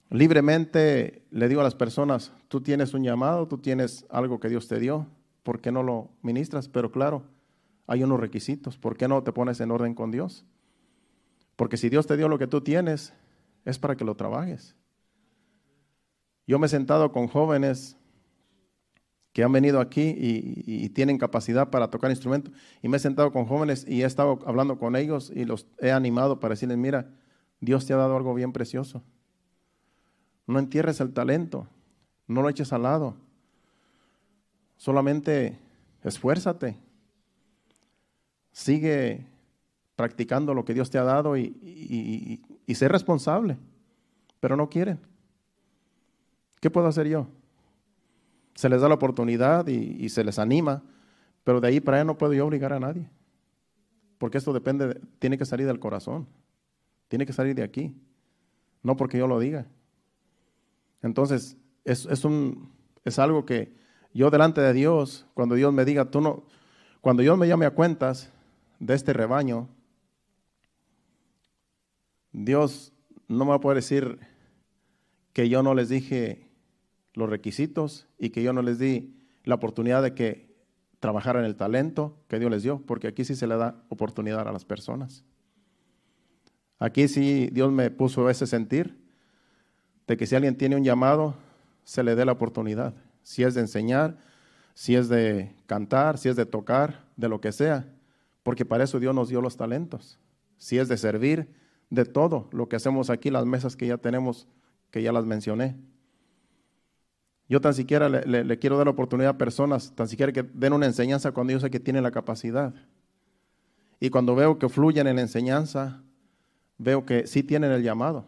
libremente le digo a las personas, tú tienes un llamado, tú tienes algo que Dios te dio, ¿por qué no lo ministras? Pero claro, hay unos requisitos, ¿por qué no te pones en orden con Dios? Porque si Dios te dio lo que tú tienes, es para que lo trabajes. Yo me he sentado con jóvenes que han venido aquí y, tienen capacidad para tocar instrumentos. Y me he sentado con jóvenes y he estado hablando con ellos y los he animado para decirles, mira, Dios te ha dado algo bien precioso. No entierres el talento, no lo eches al lado. Solamente esfuérzate. Sigue practicando lo que Dios te ha dado y, ser responsable, pero no quieren. ¿Qué puedo hacer yo? Se les da la oportunidad y, se les anima, pero de ahí para allá no puedo yo obligar a nadie, porque esto depende, tiene que salir del corazón, tiene que salir de aquí, no porque yo lo diga. Entonces, es, es, un, es algo que yo delante de Dios, cuando Dios me diga, tú no, cuando yo me llame a cuentas de este rebaño, Dios no me va a poder decir que yo no les dije los requisitos y que yo no les di la oportunidad de que trabajaran el talento que Dios les dio, porque aquí sí se le da oportunidad a las personas. Aquí sí Dios me puso ese sentir de que si alguien tiene un llamado, se le dé la oportunidad. Si es de enseñar, si es de cantar, si es de tocar, de lo que sea, porque para eso Dios nos dio los talentos. Si es de servir, de todo lo que hacemos aquí, las mesas que ya tenemos, que ya las mencioné. Yo tan siquiera le, quiero dar la oportunidad a personas, tan siquiera que den una enseñanza cuando yo sé que tienen la capacidad. Y cuando veo que fluyen en la enseñanza, veo que sí tienen el llamado.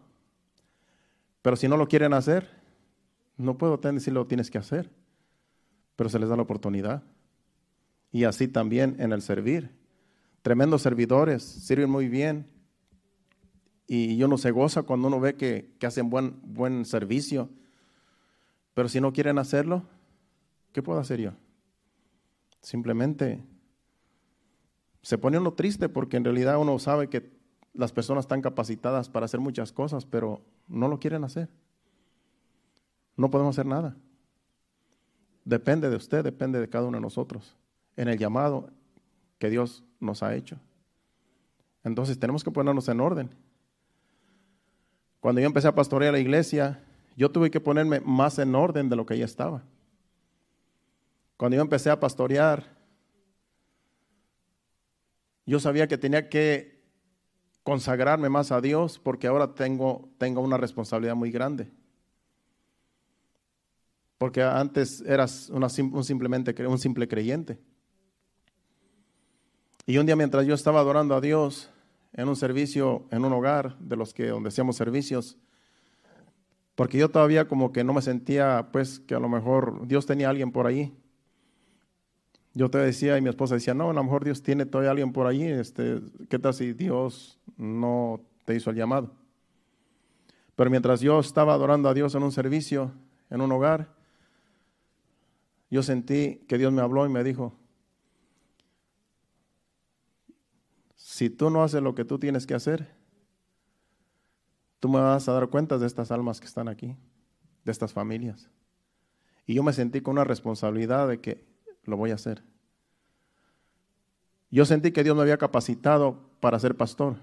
Pero si no lo quieren hacer, no puedo decirle lo tienes que hacer. Pero se les da la oportunidad. Y así también en el servir. Tremendos servidores, sirven muy bien, y yo no se goza cuando uno ve que, hacen buen, buen servicio. Pero si no quieren hacerlo, ¿qué puedo hacer yo? Simplemente se pone uno triste porque en realidad uno sabe que las personas están capacitadas para hacer muchas cosas, pero no lo quieren hacer. No podemos hacer nada. Depende de usted, depende de cada uno de nosotros, en el llamado que Dios nos ha hecho. Entonces tenemos que ponernos en orden. Cuando yo empecé a pastorear la iglesia, yo tuve que ponerme más en orden de lo que ya estaba. Cuando yo empecé a pastorear, yo sabía que tenía que consagrarme más a Dios porque ahora tengo, tengo una responsabilidad muy grande. Porque antes eras simplemente, un simple creyente. Y un día mientras yo estaba adorando a Dios, en un servicio, en un hogar de los que donde hacíamos servicios, porque yo todavía como que no me sentía, pues, que a lo mejor Dios tenía alguien por ahí. Yo te decía y mi esposa decía, no, a lo mejor Dios tiene todavía alguien por ahí, este, ¿qué tal si Dios no te hizo el llamado? Pero mientras yo estaba adorando a Dios en un servicio, en un hogar, yo sentí que Dios me habló y me dijo, si tú no haces lo que tú tienes que hacer, tú me vas a dar cuenta de estas almas que están aquí, de estas familias. Y yo me sentí con una responsabilidad de que lo voy a hacer. Yo sentí que Dios me había capacitado para ser pastor,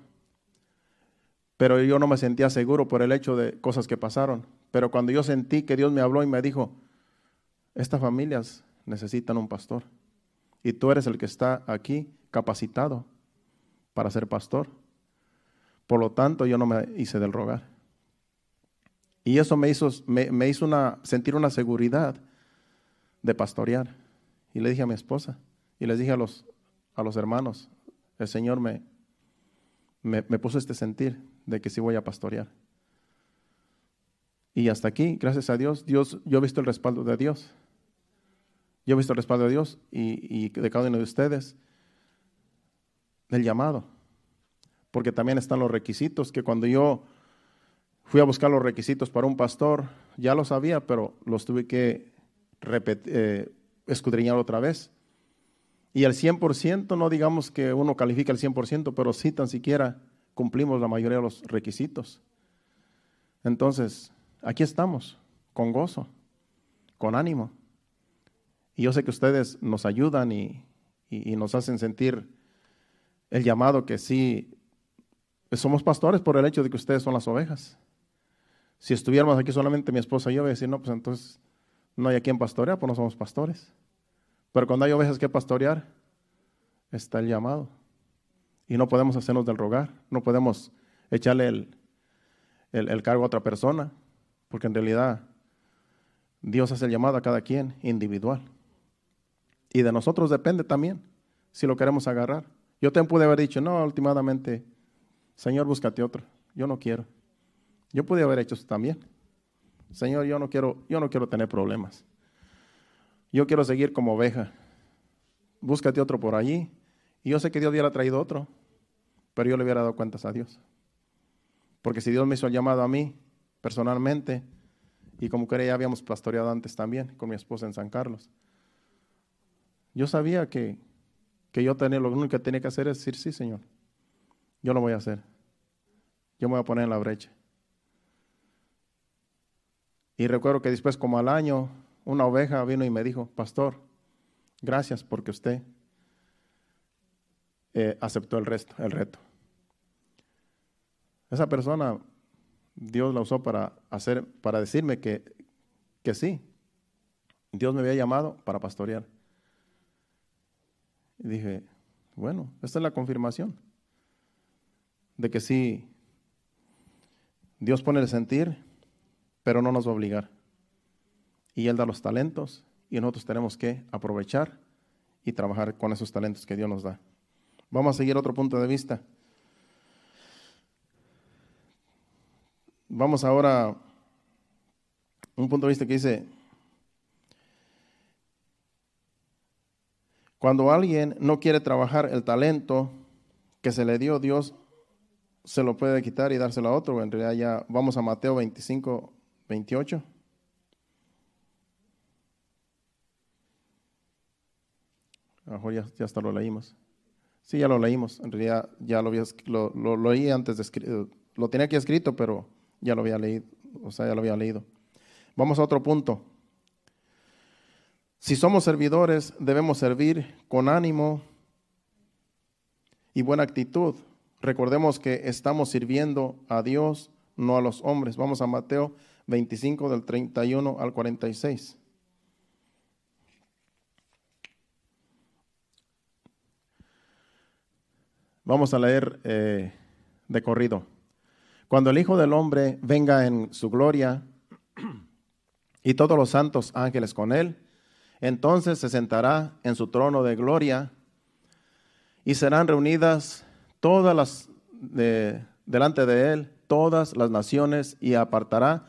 pero yo no me sentía seguro por el hecho de cosas que pasaron. Pero cuando yo sentí que Dios me habló y me dijo, estas familias necesitan un pastor y tú eres el que está aquí capacitado para ser pastor. Por lo tanto, yo no me hice del rogar. Y eso me hizo, me, hizo una, sentir una seguridad de pastorear. Y le dije a mi esposa, y les dije a los, a los hermanos, el Señor me, me, puso este sentir de que sí voy a pastorear. Y hasta aquí, gracias a Dios, Dios yo he visto el respaldo de Dios. Yo he visto el respaldo de Dios y, y de cada uno de ustedes del llamado. Porque también están los requisitos, que cuando yo fui a buscar los requisitos para un pastor, ya los sabía, pero los tuve que eh, escudriñar otra vez. Y al 100%, no digamos que uno califica el 100%, pero sí tan siquiera cumplimos la mayoría de los requisitos. Entonces, aquí estamos, con gozo, con ánimo. Y yo sé que ustedes nos ayudan y nos hacen sentir el llamado que sí pues somos pastores por el hecho de que ustedes son las ovejas. Si estuviéramos aquí solamente mi esposa y yo, voy a decir, no, pues entonces no hay a quien pastorear, pues no somos pastores. Pero cuando hay ovejas que pastorear, está el llamado. Y no podemos hacernos del rogar, no podemos echarle el, el cargo a otra persona, porque en realidad Dios hace el llamado a cada quien individual. Y de nosotros depende también si lo queremos agarrar. Yo te pude haber dicho, no, últimamente, Señor, búscate otro. Yo no quiero. Yo pude haber hecho eso también. Señor, yo no quiero, yo no quiero tener problemas. Yo quiero seguir como oveja. Búscate otro por allí. Y yo sé que Dios hubiera traído otro, pero yo le hubiera dado cuentas a Dios. Porque si Dios me hizo el llamado a mí, personalmente, y como quería habíamos pastoreado antes también con mi esposa en San Carlos, yo sabía que que yo tenía, lo único que tenía que hacer es decir, sí, Señor, yo lo voy a hacer. Yo me voy a poner en la brecha. Y recuerdo que después, como al año, una oveja vino y me dijo, pastor, gracias porque usted eh, aceptó el, resto, el reto. Esa persona, Dios la usó para, hacer, para decirme que, que sí, Dios me había llamado para pastorear. Y dije, bueno, esta es la confirmación de que sí, Dios pone el sentir, pero no nos va a obligar. Y Él da los talentos y nosotros tenemos que aprovechar y trabajar con esos talentos que Dios nos da. Vamos a seguir otro punto de vista. Vamos ahora a un punto de vista que dice, Cuando alguien no quiere trabajar el talento que se le dio Dios, se lo puede quitar y dárselo a otro. En realidad ya vamos a Mateo 25, 28. ya, hasta lo leímos. Sí, ya lo leímos. En realidad ya lo, había, lo, leí antes de eh, Lo tenía aquí escrito, pero ya lo había leído. O sea, ya lo había leído. Vamos a otro punto. Si somos servidores, debemos servir con ánimo y buena actitud. Recordemos que estamos sirviendo a Dios, no a los hombres. Vamos a Mateo 25 del 31 al 46. Vamos a leer eh, de corrido. Cuando el Hijo del Hombre venga en su gloria y todos los santos ángeles con él, entonces se sentará en su trono de gloria y serán reunidas todas las delante de él todas las naciones y apartará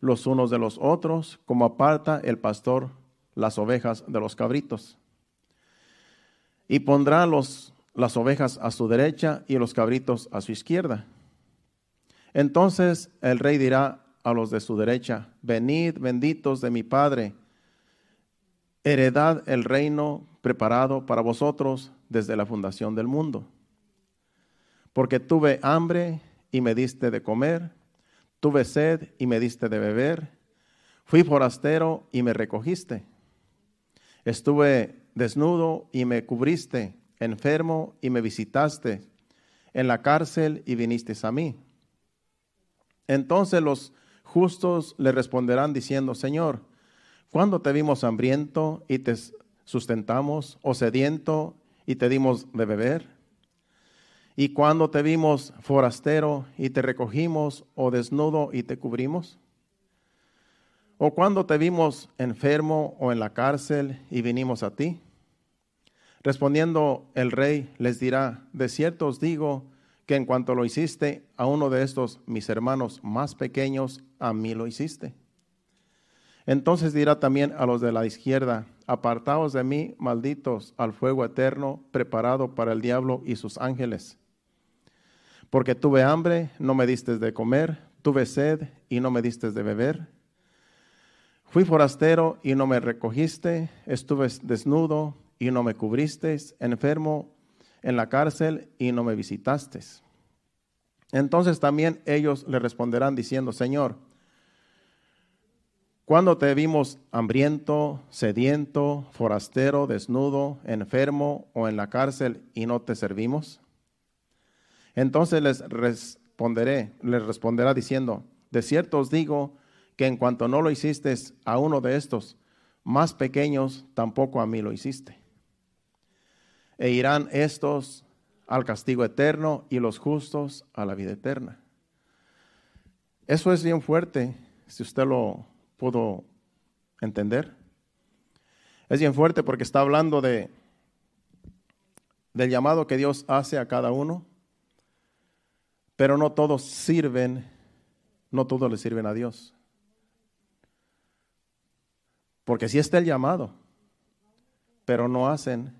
los unos de los otros como aparta el pastor las ovejas de los cabritos. Y pondrá los, las ovejas a su derecha y los cabritos a su izquierda. Entonces el rey dirá a los de su derecha, venid benditos de mi Padre heredad el reino preparado para vosotros desde la fundación del mundo. Porque tuve hambre y me diste de comer, tuve sed y me diste de beber, fui forastero y me recogiste, estuve desnudo y me cubriste, enfermo y me visitaste, en la cárcel y viniste a mí. Entonces los justos le responderán diciendo, Señor, ¿Cuándo te vimos hambriento y te sustentamos, o sediento y te dimos de beber? ¿Y cuándo te vimos forastero y te recogimos, o desnudo y te cubrimos? ¿O cuándo te vimos enfermo o en la cárcel y vinimos a ti? Respondiendo el rey les dirá, de cierto os digo que en cuanto lo hiciste a uno de estos mis hermanos más pequeños, a mí lo hiciste. Entonces dirá también a los de la izquierda, apartaos de mí, malditos, al fuego eterno preparado para el diablo y sus ángeles. Porque tuve hambre, no me diste de comer, tuve sed y no me diste de beber. Fui forastero y no me recogiste, estuve desnudo y no me cubriste, enfermo en la cárcel y no me visitaste. Entonces también ellos le responderán diciendo, Señor, cuando te vimos hambriento, sediento, forastero, desnudo, enfermo o en la cárcel y no te servimos? Entonces les responderé, les responderá diciendo, de cierto os digo que en cuanto no lo hiciste a uno de estos más pequeños, tampoco a mí lo hiciste. E irán estos al castigo eterno y los justos a la vida eterna. Eso es bien fuerte si usted lo pudo entender. Es bien fuerte porque está hablando de del llamado que Dios hace a cada uno, pero no todos sirven, no todos le sirven a Dios. Porque si sí está el llamado, pero no hacen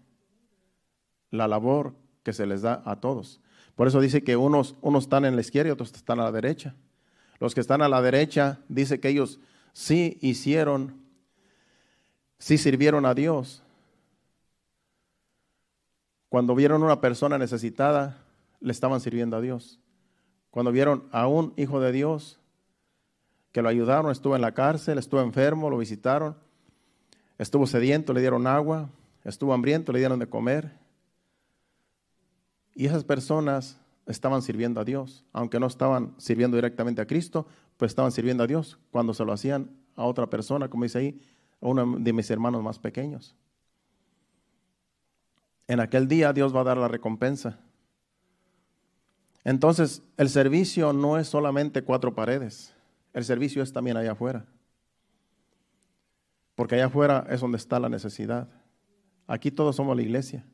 la labor que se les da a todos. Por eso dice que unos, unos están en la izquierda y otros están a la derecha. Los que están a la derecha dice que ellos sí hicieron, sí sirvieron a Dios. Cuando vieron una persona necesitada, le estaban sirviendo a Dios. Cuando vieron a un hijo de Dios que lo ayudaron, estuvo en la cárcel, estuvo enfermo, lo visitaron, estuvo sediento, le dieron agua, estuvo hambriento, le dieron de comer. Y esas personas estaban sirviendo a Dios, aunque no estaban sirviendo directamente a Cristo, pues estaban sirviendo a Dios. Cuando se lo hacían a otra persona, como dice ahí, a uno de mis hermanos más pequeños. En aquel día Dios va a dar la recompensa. Entonces, el servicio no es solamente cuatro paredes, el servicio es también allá afuera. Porque allá afuera es donde está la necesidad. Aquí todos somos la iglesia.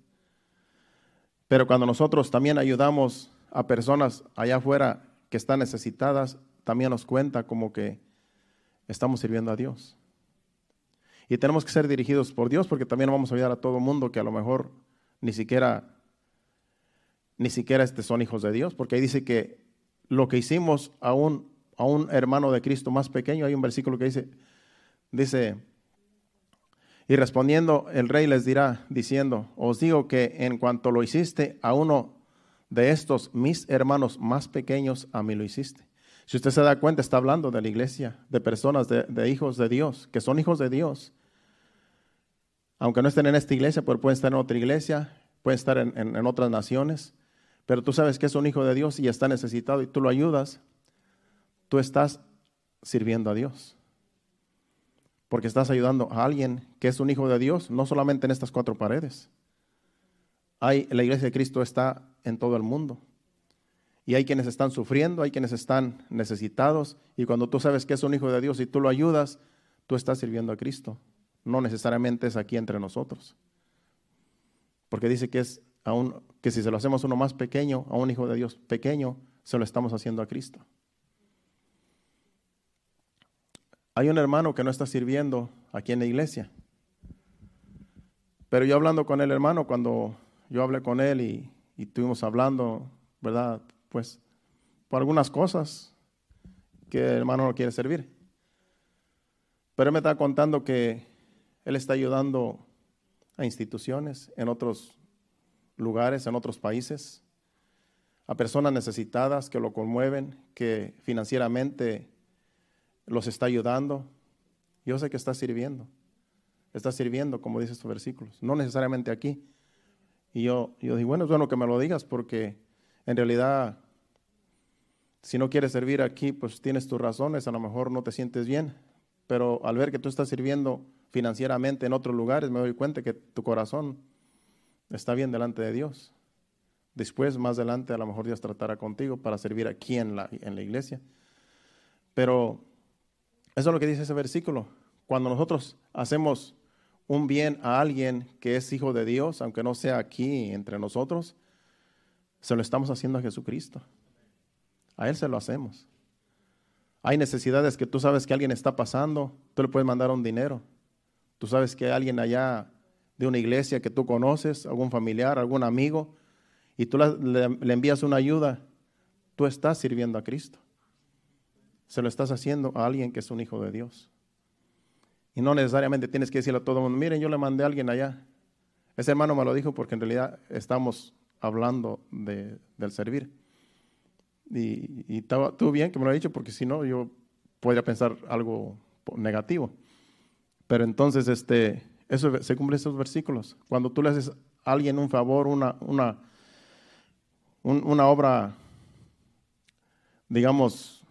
Pero cuando nosotros también ayudamos a personas allá afuera que están necesitadas, también nos cuenta como que estamos sirviendo a Dios. Y tenemos que ser dirigidos por Dios porque también vamos a ayudar a todo el mundo que a lo mejor ni siquiera ni siquiera este son hijos de Dios, porque ahí dice que lo que hicimos a un, a un hermano de Cristo más pequeño, hay un versículo que dice dice y respondiendo el rey les dirá diciendo, os digo que en cuanto lo hiciste a uno de estos mis hermanos más pequeños a mí lo hiciste. Si usted se da cuenta, está hablando de la iglesia, de personas, de, hijos de Dios, que son hijos de Dios. Aunque no estén en esta iglesia, pero pueden estar en otra iglesia, pueden estar en, en otras naciones. Pero tú sabes que es un hijo de Dios y está necesitado y tú lo ayudas. Tú estás sirviendo a Dios. Porque estás ayudando a alguien que es un hijo de Dios, no solamente en estas cuatro paredes. Hay, la iglesia de Cristo está en todo el mundo y hay quienes están sufriendo, hay quienes están necesitados. Y cuando tú sabes que es un hijo de Dios y tú lo ayudas, tú estás sirviendo a Cristo. No necesariamente es aquí entre nosotros. Porque dice que es que si se lo hacemos a uno más pequeño, a un hijo de Dios pequeño, se lo estamos haciendo a Cristo. Hay un hermano que no está sirviendo aquí en la iglesia. Pero yo hablando con el hermano, cuando yo hablé con él y, y estuvimos hablando, ¿verdad? pues, por algunas cosas que el hermano no quiere servir. Pero él me está contando que él está ayudando a instituciones en otros lugares, en otros países, a personas necesitadas que lo conmueven, que financieramente los está ayudando. Yo sé que está sirviendo, está sirviendo, como dice estos versículos, no necesariamente aquí. Y yo, yo digo, bueno, es bueno que me lo digas porque en realidad si no quieres servir aquí, pues tienes tus razones, a lo mejor no te sientes bien, pero al ver que tú estás sirviendo financieramente en otros lugares, me doy cuenta que tu corazón está bien delante de Dios. Después, más adelante, a lo mejor Dios tratará contigo para servir aquí en la, en la iglesia. Pero eso es lo que dice ese versículo. Cuando nosotros hacemos un bien a alguien que es hijo de Dios, aunque no sea aquí entre nosotros, se lo estamos haciendo a Jesucristo. A Él se lo hacemos. Hay necesidades que tú sabes que alguien está pasando, tú le puedes mandar un dinero. Tú sabes que hay alguien allá de una iglesia que tú conoces, algún familiar, algún amigo, y tú le, envías una ayuda, tú estás sirviendo a Cristo. Se lo estás haciendo a alguien que es un hijo de Dios. Y no necesariamente tienes que decirle a todo el mundo, miren, yo le mandé a alguien allá. Ese hermano me lo dijo porque en realidad estamos hablando del servir. Y, estaba, estuvo bien que me lo ha dicho porque si no, yo podría pensar algo negativo. Pero entonces, este, eso, se cumplen esos versículos. Cuando tú le haces a alguien un favor, una, una, una obra, digamos,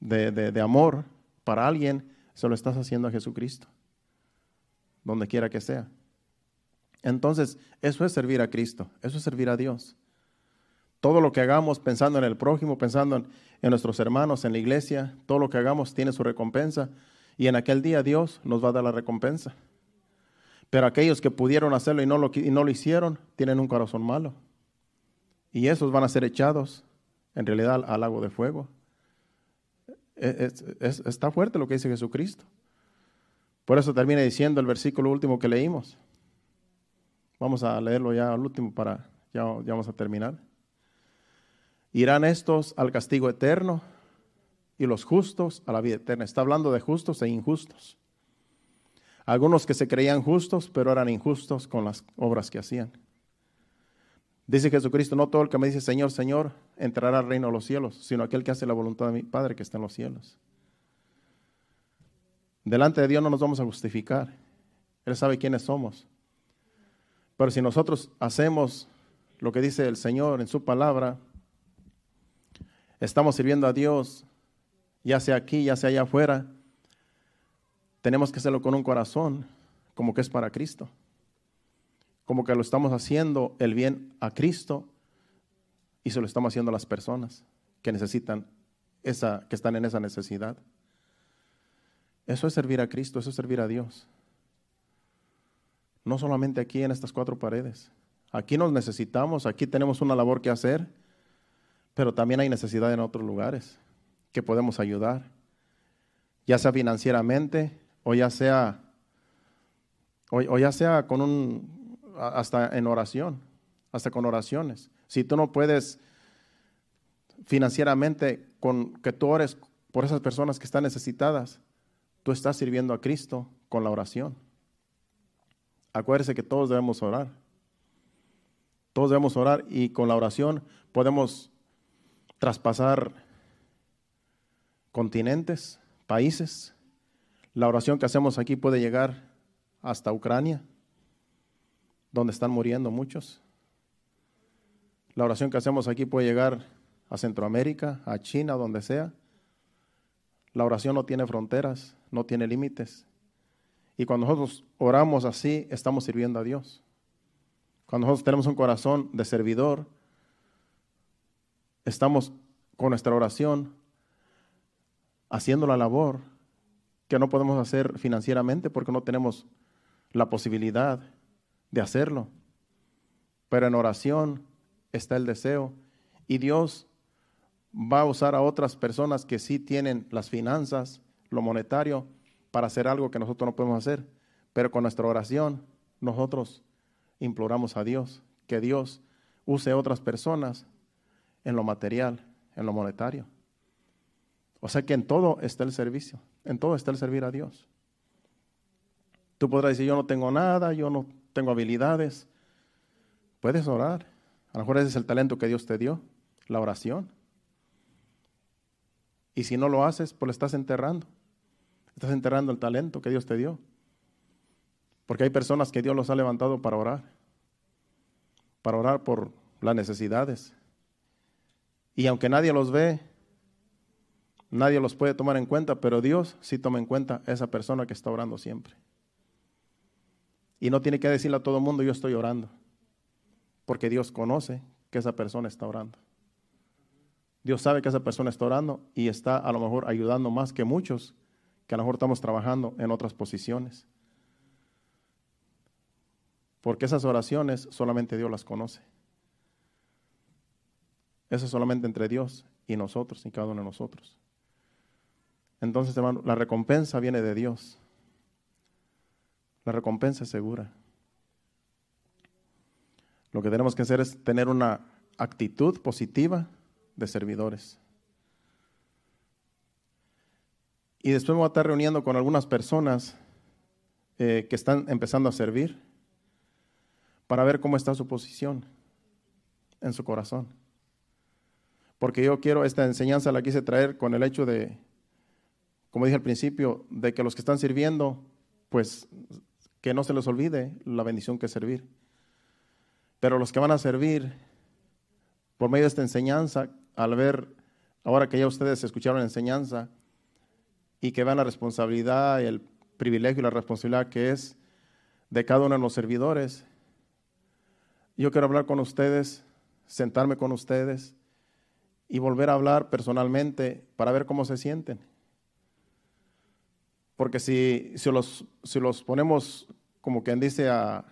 de, de amor para alguien, se lo estás haciendo a Jesucristo, donde quiera que sea. Entonces, eso es servir a Cristo, eso es servir a Dios. Todo lo que hagamos pensando en el prójimo, pensando en, nuestros hermanos, en la iglesia, todo lo que hagamos tiene su recompensa. Y en aquel día Dios nos va a dar la recompensa. Pero aquellos que pudieron hacerlo y no lo, no lo hicieron, tienen un corazón malo. Y esos van a ser echados, en realidad, al, lago de fuego. E, está fuerte lo que dice Jesucristo. Por eso termina diciendo el versículo último que leímos. Vamos a leerlo ya al último para, ya, ya vamos a terminar. Irán estos al castigo eterno y los justos a la vida eterna. Está hablando de justos e injustos. Algunos que se creían justos, pero eran injustos con las obras que hacían. Dice Jesucristo, no todo el que me dice Señor, Señor, entrará al reino de los cielos, sino aquel que hace la voluntad de mi Padre que está en los cielos. Delante de Dios no nos vamos a justificar. Él sabe quiénes somos. Pero si nosotros hacemos lo que dice el Señor en su palabra, estamos sirviendo a Dios, ya sea aquí, ya sea allá afuera, tenemos que hacerlo con un corazón como que es para Cristo, como que lo estamos haciendo el bien a Cristo y se lo estamos haciendo a las personas que necesitan esa, que están en esa necesidad. Eso es servir a Cristo, eso es servir a Dios. No solamente aquí en estas cuatro paredes. Aquí nos necesitamos, aquí tenemos una labor que hacer pero también hay necesidad en otros lugares que podemos ayudar, ya sea financieramente o ya sea, o, ya sea con un, hasta en oración, hasta con oraciones. Si tú no puedes financieramente con que tú ores por esas personas que están necesitadas, tú estás sirviendo a Cristo con la oración. Acuérdese que todos debemos orar. Todos debemos orar y con la oración podemos traspasar continentes, países. La oración que hacemos aquí puede llegar hasta Ucrania, donde están muriendo muchos. La oración que hacemos aquí puede llegar a Centroamérica, a China, donde sea. La oración no tiene fronteras, no tiene límites. Y cuando nosotros oramos así, estamos sirviendo a Dios. Cuando nosotros tenemos un corazón de servidor, estamos con nuestra oración haciendo la labor que no podemos hacer financieramente porque no tenemos la posibilidad de hacerlo. Pero en oración está el deseo y Dios va a usar a otras personas que sí tienen las finanzas, lo monetario, para hacer algo que nosotros no podemos hacer. Pero con nuestra oración nosotros imploramos a Dios que Dios use a otras personas en lo material, en lo monetario. O sea que en todo está el servicio, en todo está el servir a Dios. Tú podrás decir, yo no tengo nada, yo no tengo habilidades. Puedes orar. A lo mejor ese es el talento que Dios te dio, la oración. Y si no lo haces, pues lo estás enterrando. Estás enterrando el talento que Dios te dio. Porque hay personas que Dios los ha levantado para orar. Para orar por las necesidades, y aunque nadie los ve, nadie los puede tomar en cuenta, pero Dios sí toma en cuenta a esa persona que está orando siempre. Y no tiene que decirle a todo el mundo, yo estoy orando, porque Dios conoce que esa persona está orando. Dios sabe que esa persona está orando y está a lo mejor ayudando más que muchos que a lo mejor estamos trabajando en otras posiciones. Porque esas oraciones solamente Dios las conoce. Eso es solamente entre Dios y nosotros y cada uno de nosotros. Entonces, hermano, la recompensa viene de Dios. La recompensa es segura. Lo que tenemos que hacer es tener una actitud positiva de servidores. Y después me voy a estar reuniendo con algunas personas eh, que están empezando a servir para ver cómo está su posición en su corazón porque yo quiero, esta enseñanza la quise traer con el hecho de, como dije al principio, de que los que están sirviendo, pues que no se les olvide la bendición que es servir. Pero los que van a servir, por medio de esta enseñanza, al ver, ahora que ya ustedes escucharon la enseñanza, y que vean la responsabilidad el privilegio y la responsabilidad que es de cada uno de los servidores. Yo quiero hablar con ustedes, sentarme con ustedes y volver a hablar personalmente para ver cómo se sienten. Porque si, los, si los ponemos, como quien dice, a,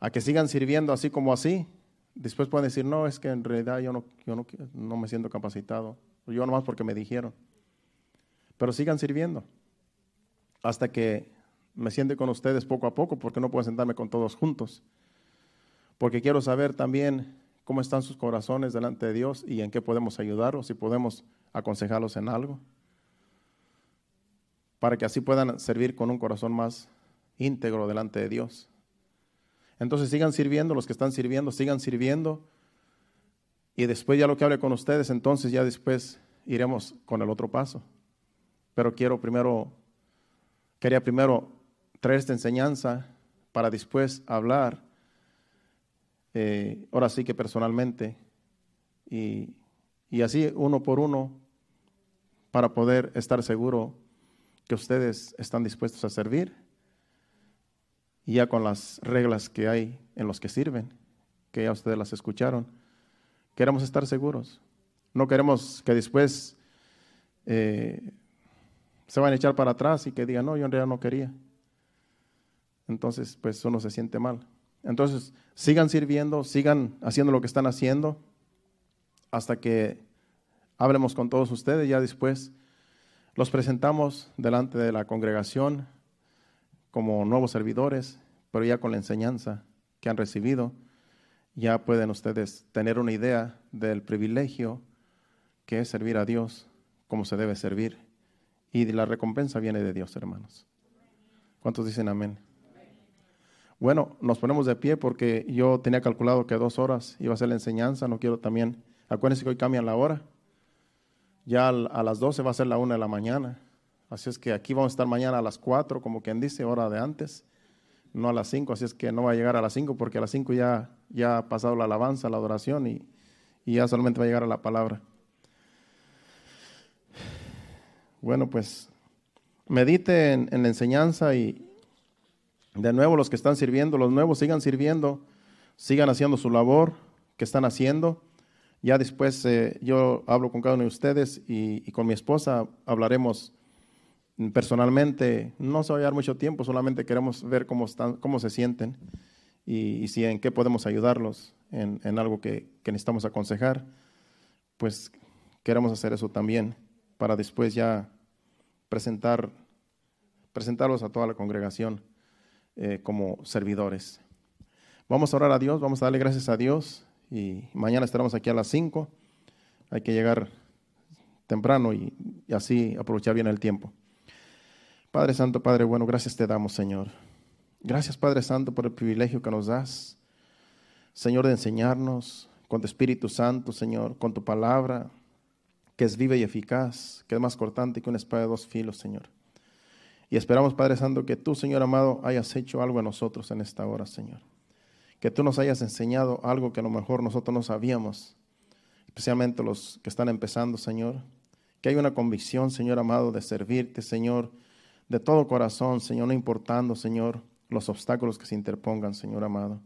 a que sigan sirviendo así como así, después pueden decir, no, es que en realidad yo no, yo no, no me siento capacitado, yo nomás porque me dijeron. Pero sigan sirviendo hasta que me siente con ustedes poco a poco, porque no puedo sentarme con todos juntos. Porque quiero saber también cómo están sus corazones delante de Dios y en qué podemos ayudarlos y si podemos aconsejarlos en algo, para que así puedan servir con un corazón más íntegro delante de Dios. Entonces sigan sirviendo los que están sirviendo, sigan sirviendo y después ya lo que hable con ustedes, entonces ya después iremos con el otro paso. Pero quiero primero, quería primero traer esta enseñanza para después hablar eh, ahora sí que personalmente, y, así uno por uno, para poder estar seguro que ustedes están dispuestos a servir, y ya con las reglas que hay en los que sirven, que ya ustedes las escucharon, queremos estar seguros. No queremos que después eh, se van a echar para atrás y que digan, no, yo en realidad no quería. Entonces, pues uno se siente mal. Entonces, sigan sirviendo, sigan haciendo lo que están haciendo hasta que hablemos con todos ustedes. Ya después los presentamos delante de la congregación como nuevos servidores, pero ya con la enseñanza que han recibido, ya pueden ustedes tener una idea del privilegio que es servir a Dios como se debe servir. Y la recompensa viene de Dios, hermanos. ¿Cuántos dicen amén? Bueno, nos ponemos de pie porque yo tenía calculado que dos horas iba a ser la enseñanza, no quiero también. Acuérdense que hoy cambian la hora. Ya a las 12 va a ser la una de la mañana. Así es que aquí vamos a estar mañana a las 4, como quien dice, hora de antes, no a las 5. Así es que no va a llegar a las 5 porque a las 5 ya, ya ha pasado la alabanza, la adoración y, ya solamente va a llegar a la palabra. Bueno, pues medite en la enseñanza y, de nuevo, los que están sirviendo, los nuevos sigan sirviendo, sigan haciendo su labor que están haciendo. Ya después eh, yo hablo con cada uno de ustedes y, con mi esposa hablaremos personalmente. No se va a llevar mucho tiempo, solamente queremos ver cómo, están, cómo se sienten y, si en qué podemos ayudarlos en, algo que, que necesitamos aconsejar. Pues queremos hacer eso también para después ya presentar, presentarlos a toda la congregación. Eh, como servidores. Vamos a orar a Dios, vamos a darle gracias a Dios y mañana estaremos aquí a las 5. Hay que llegar temprano y, y así aprovechar bien el tiempo. Padre Santo, Padre bueno, gracias te damos, Señor. Gracias, Padre Santo, por el privilegio que nos das, Señor, de enseñarnos con tu Espíritu Santo, Señor, con tu palabra, que es viva y eficaz, que es más cortante que una espada de dos filos, Señor. Y esperamos, Padre Santo, que tú, Señor amado, hayas hecho algo a nosotros en esta hora, Señor. Que tú nos hayas enseñado algo que a lo mejor nosotros no sabíamos, especialmente los que están empezando, Señor. Que hay una convicción, Señor amado, de servirte, Señor, de todo corazón, Señor, no importando, Señor, los obstáculos que se interpongan, Señor amado.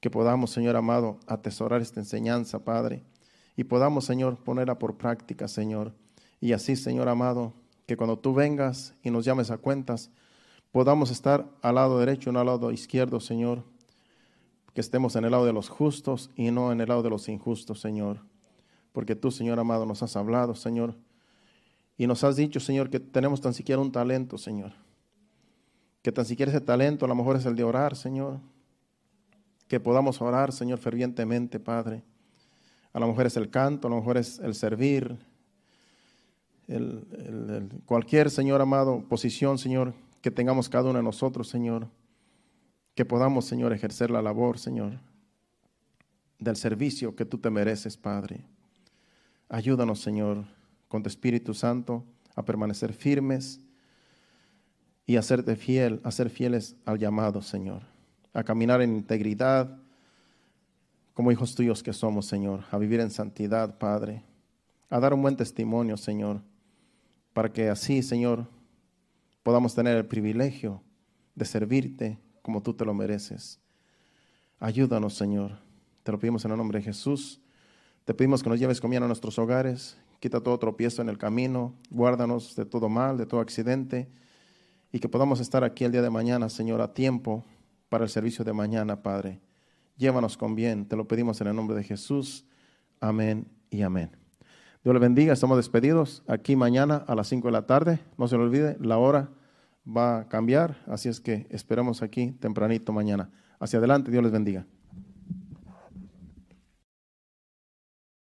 Que podamos, Señor amado, atesorar esta enseñanza, Padre, y podamos, Señor, ponerla por práctica, Señor. Y así, Señor amado, que cuando tú vengas y nos llames a cuentas, podamos estar al lado derecho y no al lado izquierdo, Señor. Que estemos en el lado de los justos y no en el lado de los injustos, Señor. Porque tú, Señor amado, nos has hablado, Señor. Y nos has dicho, Señor, que tenemos tan siquiera un talento, Señor. Que tan siquiera ese talento a lo mejor es el de orar, Señor. Que podamos orar, Señor, fervientemente, Padre. A lo mejor es el canto, a lo mejor es el servir, el, cualquier, Señor amado, posición, Señor, que tengamos cada uno de nosotros, Señor, que podamos, Señor, ejercer la labor, Señor, del servicio que tú te mereces, Padre. Ayúdanos, Señor, con tu Espíritu Santo a permanecer firmes y hacerte fiel, a ser fieles al llamado, Señor, a caminar en integridad como hijos tuyos que somos, Señor, a vivir en santidad, Padre, a dar un buen testimonio, Señor para que así, Señor, podamos tener el privilegio de servirte como tú te lo mereces. Ayúdanos, Señor. Te lo pedimos en el nombre de Jesús. Te pedimos que nos lleves bien a nuestros hogares. Quita todo tropiezo en el camino. Guárdanos de todo mal, de todo accidente. Y que podamos estar aquí el día de mañana, Señor, a tiempo para el servicio de mañana, Padre. Llévanos con bien. Te lo pedimos en el nombre de Jesús. Amén y amén. Dios les bendiga, estamos despedidos aquí mañana a las 5 de la tarde. No se lo olvide, la hora va a cambiar, así es que esperamos aquí tempranito mañana. Hacia adelante, Dios les bendiga.